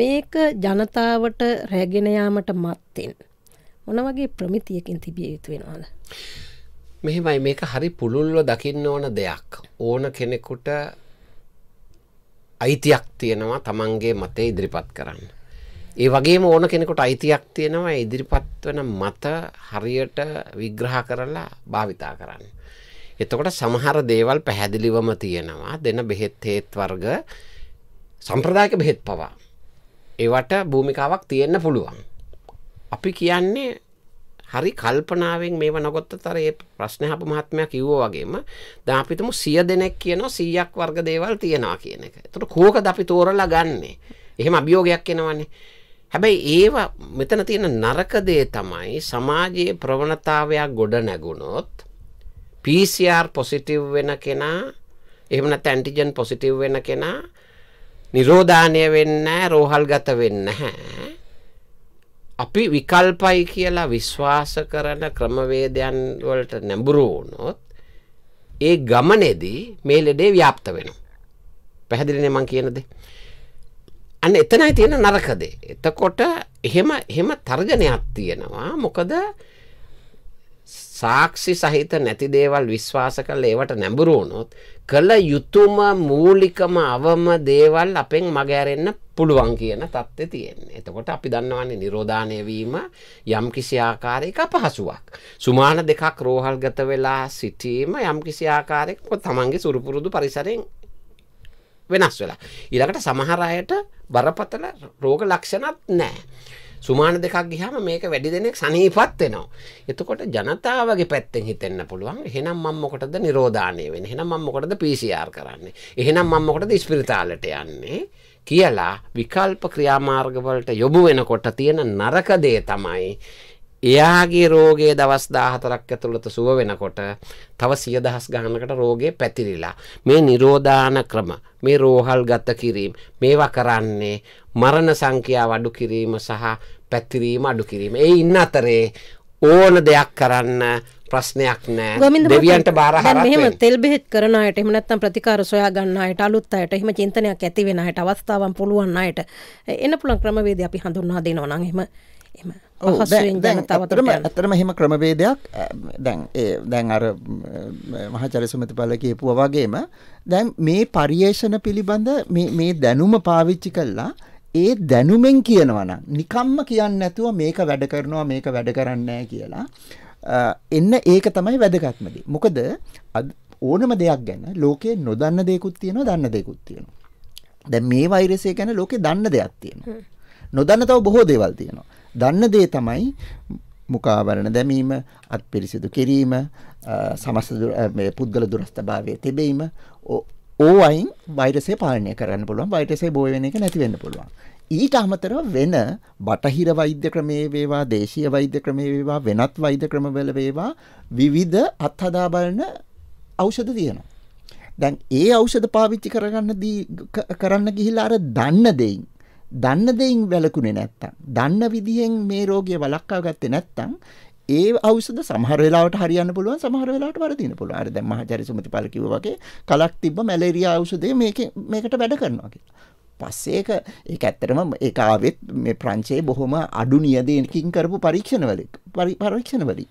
මේක ජනතාවට රැගෙන යාමට මත්තෙන් මොන වගේ ප්‍රමිතියකින් තිබිය යුතු වෙනවද? මෙහෙමයි මේක හරි පුළුල්ව දකින්න ඕන දෙයක් ඕන කෙනෙකුට අයිතියක් තියෙනවා තමන්ගේ මතය ඉදිරිපත් කරන්න. ඒ වගේම ඕන කෙනෙකුට අයිතියක් තියෙනවා ඉදිරිපත් වන මත හරියට විග්‍රහ කරලා භාවිතා කරන්න. එතකොට සමහර දේවල් පැහැදිලිවම තියෙනවා දෙන බෙහෙත් හේත් වර්ග සම්ප්‍රදායක බෙහෙත් පවා. ඒවට භූමිකාවක් තියෙන්න පුළුවන්. අපි කියන්නේ හරි කල්පනාවෙන් මේ වනගොත්තතර ඒ ප්‍රශ්න හප මහත්මයක් කිව්ෝ වගේම ද අපිතුම සිය දෙනෙක් කියන සීයක් වර්ග දේවල් තියෙනවා කියන එක තුට කෝක ද අපි තෝරලා ගන්නේ එහෙම අභියෝගයක් එෙනවන්නේ හැබැයි ඒවා මෙතන තියෙන නරකදේ තමයි සමාජයේ ප්‍රවණතාවයක් ගොඩ නැගුණොත් PCR පොසිටව් වෙන කෙනා එහමන තැන්ටිජන් පොසිටව් වෙන කෙනා නිරෝධානය වෙන්න රෝහල් ගත වෙන්න හැ අපි විකල්පයි කියලා විශ්වාස කරන ක්‍රමවේදයන් වලට නැඹුරු වුණොත් ඒ ගමනේදී මේ ලෙඩේ ව්‍යාප්ත වෙනවා. පැහැදිලිනේ මං කියන දේ. අන්න එතනයි තියෙන නරකදේ. එතකොට එහෙම එහෙම තර්ජනයක් තියෙනවා. මොකද සාක්ෂි සහිත නැති දේවල් විශ්වාස කරලා ඒවට නැඹුරු වුණොත් කළ යුතුයම මූලිකම අවම දේවල් අපෙන් මගහැරෙන්න පුළුවන් කියන தත්ත්වය තියෙන්නේ. එතකොට අපි දන්නවන්නේ නිරෝධානය වීම යම්කිසි ආකාරයක අපහසුවක්. සුමාන දෙකක් රෝහල්ගත වෙලා සිටීම යම්කිසි ආකාරයක තමන්ගේ සුරුපුරුදු පරිසරයෙන් වෙනස් වෙලා. ඊළඟට සමහර අයට බරපතල රෝග ලක්ෂණත් නැහැ. සුමාන දෙකක් ගිහම මේක වැඩි දෙනෙක් සනීපත් වෙනවා. එතකොට ජනතාවගේ පැත්තෙන් හිතෙන්න පුළුවන්. එහෙනම් මම මොකටද නිරෝධාණය වෙන්නේ? එහෙනම් මම මොකටද PCR කරන්නේ? එහෙනම් මම මොකටද ඉස්පිරිතාලට යන්නේ? කියලා විකල්ප ක්‍රියාමාර්ග වලට යොමු වෙනකොට තියෙන නරක දේ තමයි එයාගේ රෝගයේ දවස් 14ක් ඇතුළත සුව වෙනකොට තව 10000 ගණනකට රෝගේ පැතිරිලා මේ නිරෝධාන ක්‍රම මේ රෝහල් ගත කිරීම මේවා කරන්නේ මරණ සංඛ්‍යාව අඩු කිරීම සහ පැතිරීම අඩු කිරීම. ඒ ඉන්න අතරේ ඕන දෙයක් කරන්න ප්‍රශ්නයක් නෑ දෙවියන්ට බාරහරක් මෙහෙම තෙල් බෙහෙත් කරන අයට එහෙම නැත්නම් ප්‍රතිකාර සොයා ගන්න අයට අලුත් අයට එහෙම චින්තනයක් ඇති වෙන අයට අවස්ථාවන් පුළුවන් අයට එන්න පුළුවන් ක්‍රමවේද අපි හඳුන්වා දෙනවා නම් එහෙම එහෙම ඇතරම ඇතරම හෙම ක්‍රමවේදයක් දැන් දැන් අර මහචර සුමති පල කියපුුව වගේම දැන් මේ පරියේෂණ පිළිබඳ මේ දැනුම පාවිච්චි කල්ලා ඒ දැනුමෙන් කියනවන නිකම්ම කියන්න ඇතුව මේක වැඩ කරනවා මේක වැඩ කරන්නෑ කියලා එන්න ඒක තමයි වැදගත්මදී මොකද ඕනම දෙයක් ගැන ලෝකයේ නොදන්න දෙකුත් තියෙනවා දන්න දෙකුත් තියෙනවා දැ මේ වෛරසය ගැන ලෝකෙ දන්න දෙයක් තියෙනවා නොදන්න තව බොහෝ දේවල් තියෙනවා දන්න දේ තමයි මුකාවරණ දැමීම අත්පිරිසිදු කිරීම සමස්ත පුද්ගල දුරස්ථභාවය තිබීම ඕවයින් වෛරසේ පාලනය කරන්න පුළුවන් වෛටසේ බෝයවෙන එක නැතිවෙන්න පුළුවන්. ඊට අමතර වෙන බටහිර වෛද්‍ය ක්‍රමේ වේවා දේශීය වෛද්‍ය ක්‍රමේ වේවා වෙනත් වෛද්‍ය ක්‍රමවල වේවා විවිධ අත්හදා බලන ඖෂධ තියෙනවා. දැන් ඒ ඖෂධ පාවිච්චි කරගන්න දී කරන්න ගිහිල්ලා අර දන්න දෙයින් දන්න දෙයින් වැලකුණේ නැත්තම් දන්න විදිහෙන් මේ රෝගය වළක්වා ගත්තේ නැත්තම් ඒ අවුසද සමහර වෙලාවට හරියන්න පුළුවන් සමහර වෙලාවට වරදින්න පුළුවන්. අර දැන් මහජරි සුමතිපාල කිව්වා වගේ කලක් තිබ්බ මැලේරියා ඖෂධය මේකේ මේකට වැඩ කරනවා කියලා. පස්සේ ඒක ඒක ඇත්තටම ඒක ආවෙත් මේ ප්‍රංශයේ බොහොම අඩු නියදයකින් කරපු පරීක්ෂණවල පරීක්ෂණවලින්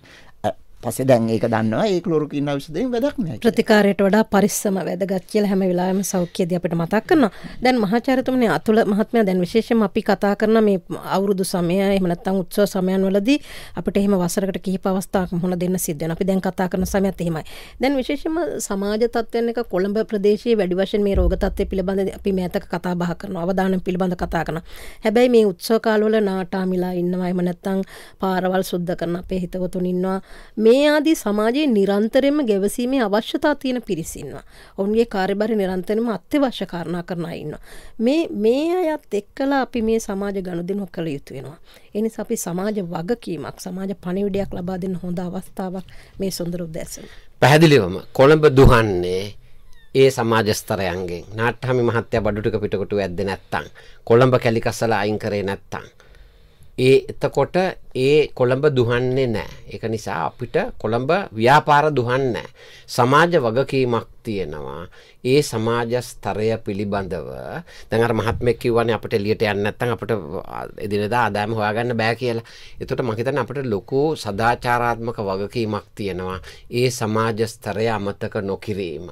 පස්සේ දැන් ඒක දන්නවා ඒ ක්ලෝරොකින් ඖෂධයෙන් වැඩක් නැහැ. ප්‍රතිකාරයට වඩා පරිස්සම වැදගත් කියලා හැම වෙලාවෙම සෞඛ්‍යදී අපිට මතක් කරනවා. දැන් මහාචාර්යතුමනි අතුල මහත්මයා දැන් විශේෂයෙන්ම අපි කතා කරන මේ අවුරුදු සමය එහෙම නැත්නම් උත්සව සමයන් වලදී අපිට එහෙම වසරකට කිහිප අවස්ථාවක් මුහුණ දෙන්න සිද්ධ වෙනවා. අපි දැන් කතා කරන සමයත් එහෙමයි. දැන් විශේෂයෙන්ම සමාජ තත්ත්වයන් එක කොළඹ ප්‍රදේශයේ වැඩි වශයෙන් මේ රෝග තත්ත්වය පිළිබඳ අපි මේතක කතා බහ කරනවා. අවදානම් පිළිබඳ කතා කරනවා. හැබැයි මේ උත්සව කාලවල නාටාමිලා ඉන්නවා. එහෙම නැත්නම් පාරවල් සුද්ධ කරන අපේ හිතවතුන් ඉන්නවා. මේ මේ ආදී සමාජයේ නිරන්තරයෙන්ම ගැවසීමේ අවශ්‍යතා තියෙන පිරිසින්වා. ඔවුන්ගේ කාර්යභාරය නිරන්තරයෙන්ම අත්‍යවශ්‍ය කාරණා කරන අය ඉන්නවා. මේ මේ අයත් එක්කලා අපි මේ සමාජ ගනුදෙනු කළ යුතු වෙනවා. ඒ නිසා අපි සමාජ වගකීමක් සමාජ පණිවිඩයක් ලබා දෙන්න හොඳ අවස්ථාවක් මේ සුන්දර උදෑසන. පැහැදිලිවම කොළඹ දුහන්නේ ඒ සමාජ ස්තරයන්ගෙන් නාට්‍යමය මහත්ය බඩු ටික පිටකොටුව ඇද්දේ නැත්තම් කොළඹ කැලිකසල අයින් කරේ නැත්තම් ඒ එතකොට ඒ කොළඹ දුහන්නේ නෑ එක නිසා අපිට කොළඹ ව්‍යාපාර දුහන්න සමාජ වගකීමක් තියෙනවා ඒ සමාජ ස්තරය පිළිබඳව දැන් මහත්මෙක් කිව්වනේ අපිට එළියට යන්න නැත්නම් අපිට එදිනෙදා ආදායම හොයාගන්න බෑ කියලා. එතකොට මම හිතන්නේ අපිට ලොකු සදාචාරාත්මක වගකීමක් තියෙනවා ඒ සමාජ ස්තරය අමතක නොකිරීම.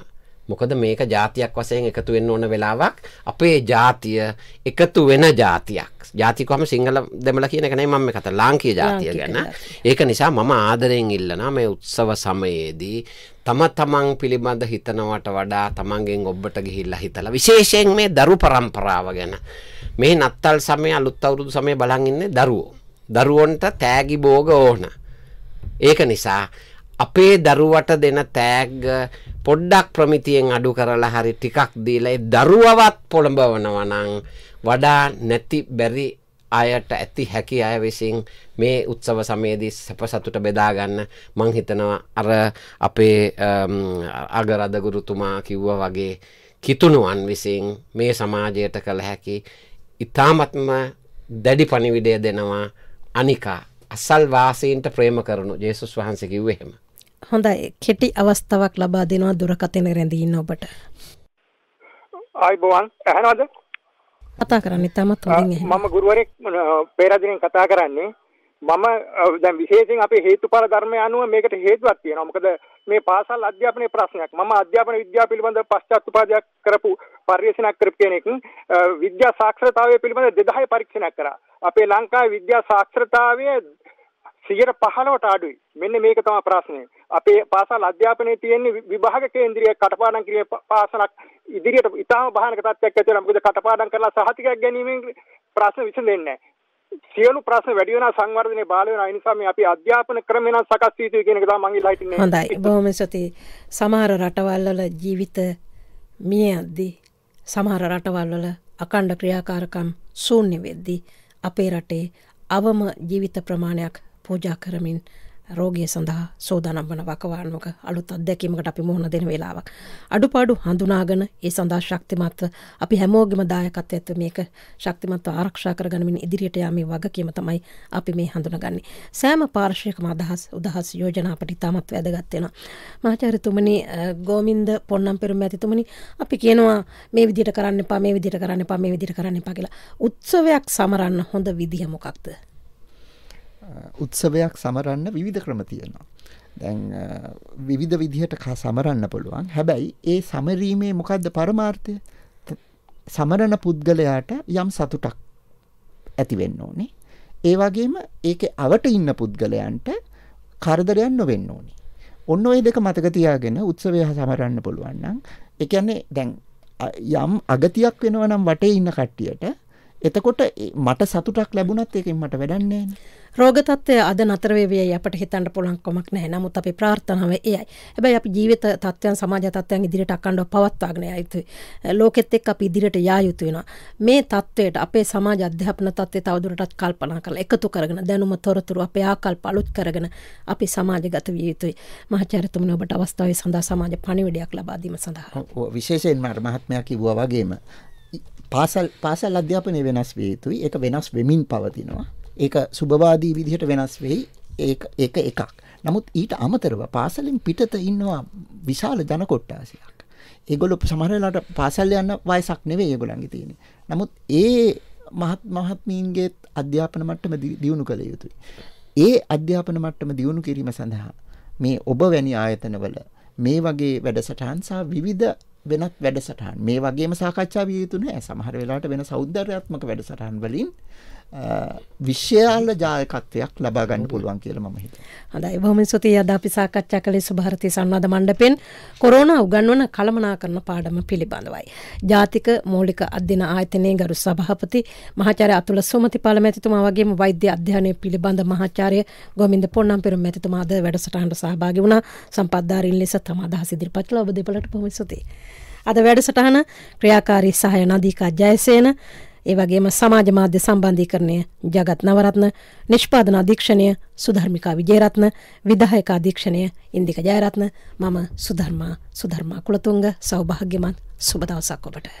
මොකද මේක ජාතියක් වසයෙන් එකතු වෙන්න ඕන වෙලාවක් අපේ ජාතිය එකතු වෙන ජාතියක් ජාතිකම සිංහල දෙමල කියනකනේ මම කත ලාංකී ජාතිය ගැන ඒක නිසා මම ආදරයෙන් ඉල්ලනා මේ උත්සව සමයේදී තම තමන් පිළිබඳ හිතනවට වඩා තමන්ගෙන් ඔබට ගිහිල්ලා හිතලා විශේෂයෙන් මේ දරු පරම්පරාව ගැන මේ නත්තල් සමය අලුත් අවුරුදු සමය බලන් ඉන්නේ දරුවෝ දරුවන්ට තෑගි බෝග ඕන ඒක නිසා අපේ දරුවට දෙන තෑග්ග පොඩ්ඩක් ප්‍රමිතියෙන් අඩු කරලා හරි ටිකක් දීලා ඒ දරුවවත් පොළඹවනවා නම් වඩා නැති බැරි අයට ඇති හැකි අය විසින් මේ උත්සව සමයේදී සැප සතුට බෙදා ගන්න මං හිතනවා අර අපේ අගරද ගුරුතුමා කිව්වා වගේ කිතුණුවන් විසින් මේ සමාජයට කළ හැකි ඉතාමත්ම දැඩි පණිවිඩය දෙනවා අනිකා අසල් වාසීන්ට ප්‍රේම කරනු ජේසුස් වහන්සේ කිව්වේ එහෙම හොඳ කෙටි අවස්ථාවක් ලබා දෙනවා දුරකතන රැඳීන්න ඔබට අයිබෝවන් ඇහනවද කතා කරන්න ඉතාමත් මම ගුරුවරෙක් පේරදිනෙන් කතා කරන්නේ මම දැන් විශේෂයෙන් අපේ හේතුඵල ධර්මය අනුව මේකට හේතුවක් තියෙනවා. මොකද මේ පාසල් අධ්‍යාපනයේ ප්‍රශ්නයක්. මම අධ්‍යාපන විද්‍යාව පිළිබඳ පශ්චාත් උපාධියක් කරපු පර්යේෂණයක් කරපු කෙනෙක්. විද්‍යා සාක්ෂරතාවය පිළිබඳ 2000 පරීක්ෂණයක් කරා. අපේ ලංකාවේ විද්‍යා සාක්ෂරතාවය 115ට අඩුයි. මෙන්න මේක තමයි ප්‍රශ්නේ. අපේ පාසල් අධ්‍යාපනයේ තියෙන විභාග කේන්ද්‍රය කටපාඩම් කිරීම පාසලක් ඉදිරියට ඉතාම භයානක තත්ත්වයක් ඇති වෙනවා මොකද කටපාඩම් කරලා සහතිකයක් ගැනීමෙන් ප්‍රශ්න විසඳෙන්නේ සියලු ප්‍රශ්න වැඩි වෙනා සංවර්ධනයේ බාල වෙනා නිසා මේ අපි අධ්‍යාපන ක්‍රම වෙනස් සකස් කිය යුතුයි කියන එක තමයි මගේ ලයිටින්නේ හොඳයි බොහොම ස්තුතියි සමහර රටවල් වල ජීවිත මිය යද්දී සමහර රටවල් වල අකණ්ඩ ක්‍රියාකාරකම් ශූන්‍ය වෙද්දී අපේ රටේ අවම ජීවිත ප්‍රමාණයක් පූජා කරමින් රෝගය සඳහා සෝදානම් වන වකවානුවක අලුත් අත්දැකීමකට අපි මුහුණ දෙන වෙලාවක්. අඩුපාඩු හඳුනාගෙන ඒ සඳහා ශක්තිමත්ව අපි හැමෝගෙම දායකත් ඇත්ව මේක ශක්තිමත්ව ආරක්ෂා කරගනමින් ඉදිරියට යාමේ වගකීම තමයි අපි මේ හඳුනගන්නේ. සෑම පාර්ශයකම අදහස් උදහස් යෝජනා අපට ඉතාමත් වැදගත්වෙන. මාචාරතුමනි ගෝමින්ද පොන්නම් පෙරුම ඇතිතුමනි අපි කියනවා මේ විදිට කරන්න පමේ විදිට කරන්න පමේ විදිට කරන්න ප කියලා උත්සවයක් සමරන්න හොඳ විදිහමොකක්ද. උත්සවයක් සමරන්න විවිධ ක්‍රම තියෙනවා. දැන් විවිධ විදිහට සමරන්න පුළුවන්. හැබැයි ඒ සමරීමේ මොකද්ද පරමාර්ථය? සමරන පුද්ගලයාට යම් සතුටක් ඇති වෙන්න ඕනේ. ඒ වගේම ඒකේ අවට ඉන්න පුද්ගලයන්ට කරදරයක් නොවෙන්න ඕනේ. ඔන්න ඔය දෙක මතක තියාගෙන උත්සවය සමරන්න පුළුවන් නම් ඒ කියන්නේ දැන් යම් අගතියක් වෙනවා නම් වටේ ඉන්න කට්ටියට එතකොට මට සතුටක් ලැබුණත් ඒකෙන් මට වැඩක් නැහැ. රෝගතත්වය අද නතරවේවියයි අපට හිතන්න පුළුවන් කොමක් නැහැ. නමුත් අපි ප්‍රාර්ථනාව එයයි. හැබැයි අපි ජීවිත තත්ත්වයන් සමාජ තත්ත්වයන් ඉදිරියට අඛණ්ඩව පවත්වාගෙන යා යුතුයි. ලෝකෙත් එක්ක අපි ඉදිරියට යා යුතු වෙනවා. මේ තත්ත්වයට අපේ සමාජ අධ්‍යාපන තත්ත්වය තවදුරටත් කල්පනා කරලා එකතු කරගෙන දැනුම තොරතුරු අපේ ආකල්ප අලුත් කරගෙන අපි සමාජගත විය යුතුයි. මහාචාර්යතුමනි ඔබට අවස්ථාවේ සඳහා සමාජ පණිවිඩයක් ලබා දීම සඳහා. විශේෂයෙන්ම අර මහත්මයා කිව්වා වගේම පාසල් පාසල් අධ්‍යාපනය වෙනස් වේ යුතුයි. ඒක වෙනස් වෙමින් පවතිනවා. ඒක සුභවාදී විදිහට වෙනස් වෙයි ඒක ඒක එකක්. නමුත් ඊට අමතරව පාසලෙන් පිටත ඉන්නවා විශාල ජන කොට්ටාසයක්. ඒගොල්ලෝ සමහර වෙලාවට පාසල් යන වයසක් නෙවෙයි ඒගොල්ලන්ගේ තියෙන්නේ. නමුත් ඒ මහත් මහත්මීන්ගේ අධ්‍යාපන මට්ටම දියුණු කළ යුතුයි. ඒ අධ්‍යාපන මට්ටම දියුණු කිරීම සඳහා මේ ඔබ වැනි ආයතනවල මේ වගේ වැඩසටහන් සහ විවිධ වෙනත් වැඩසටහන් මේ වගේම සාකච්ඡා විය යුතු නෑ. සමහර වෙලාවට වෙන සෞන්දර්යාත්මක වැඩසටහන් වලින් විශාල ජායකත්වයක් ලබා ගන්න පුළුවන් කියලා මම හිතනවා. හොඳයි බොහොම ස්තුතියි අද අපි සාකච්ඡා කළේ සුභාරතී සංවාද මණ්ඩපෙන් කොරෝනා උගන්වන කළමනාකරණ පාඩම පිළිබඳවයි. ජාතික මූලික අධ්‍යන ආයතනයේ ගරු සභාපති මහාචාර්ය අතුල සෝමතිපාල මැතිතුමා වගේම වෛද්‍ය අධ්‍යයනය පිළිබඳ මහාචාර්ය ගෝමින්ද පොන්නම්පිරුම් මැතිතුමා අද වැඩසටහනට සහභාගී වුණා. සම්පත්දාරින් ලෙස තම අදහස් ඉදිරිපත් කළ ඔබ දෙපළට බොහොම ස්තුතියි. අද වැඩසටහන ක්‍රියාකාරී සහාය නදීකා ජයසේන ඒවගේම සමාජ මාධ්‍ය සම්බන්ධීකරණය ජගත් නවරත්න නිෂ්පාදන අධීක්ෂණය සුධර්මිකා විජේරත්න විදායක අධීක්ෂණය ඉන්දික ජයරත්න මම සුධර්මා සුධර්මා කුලතුංග සෞභාග්‍යමත් සුබදවසක් ඔබට.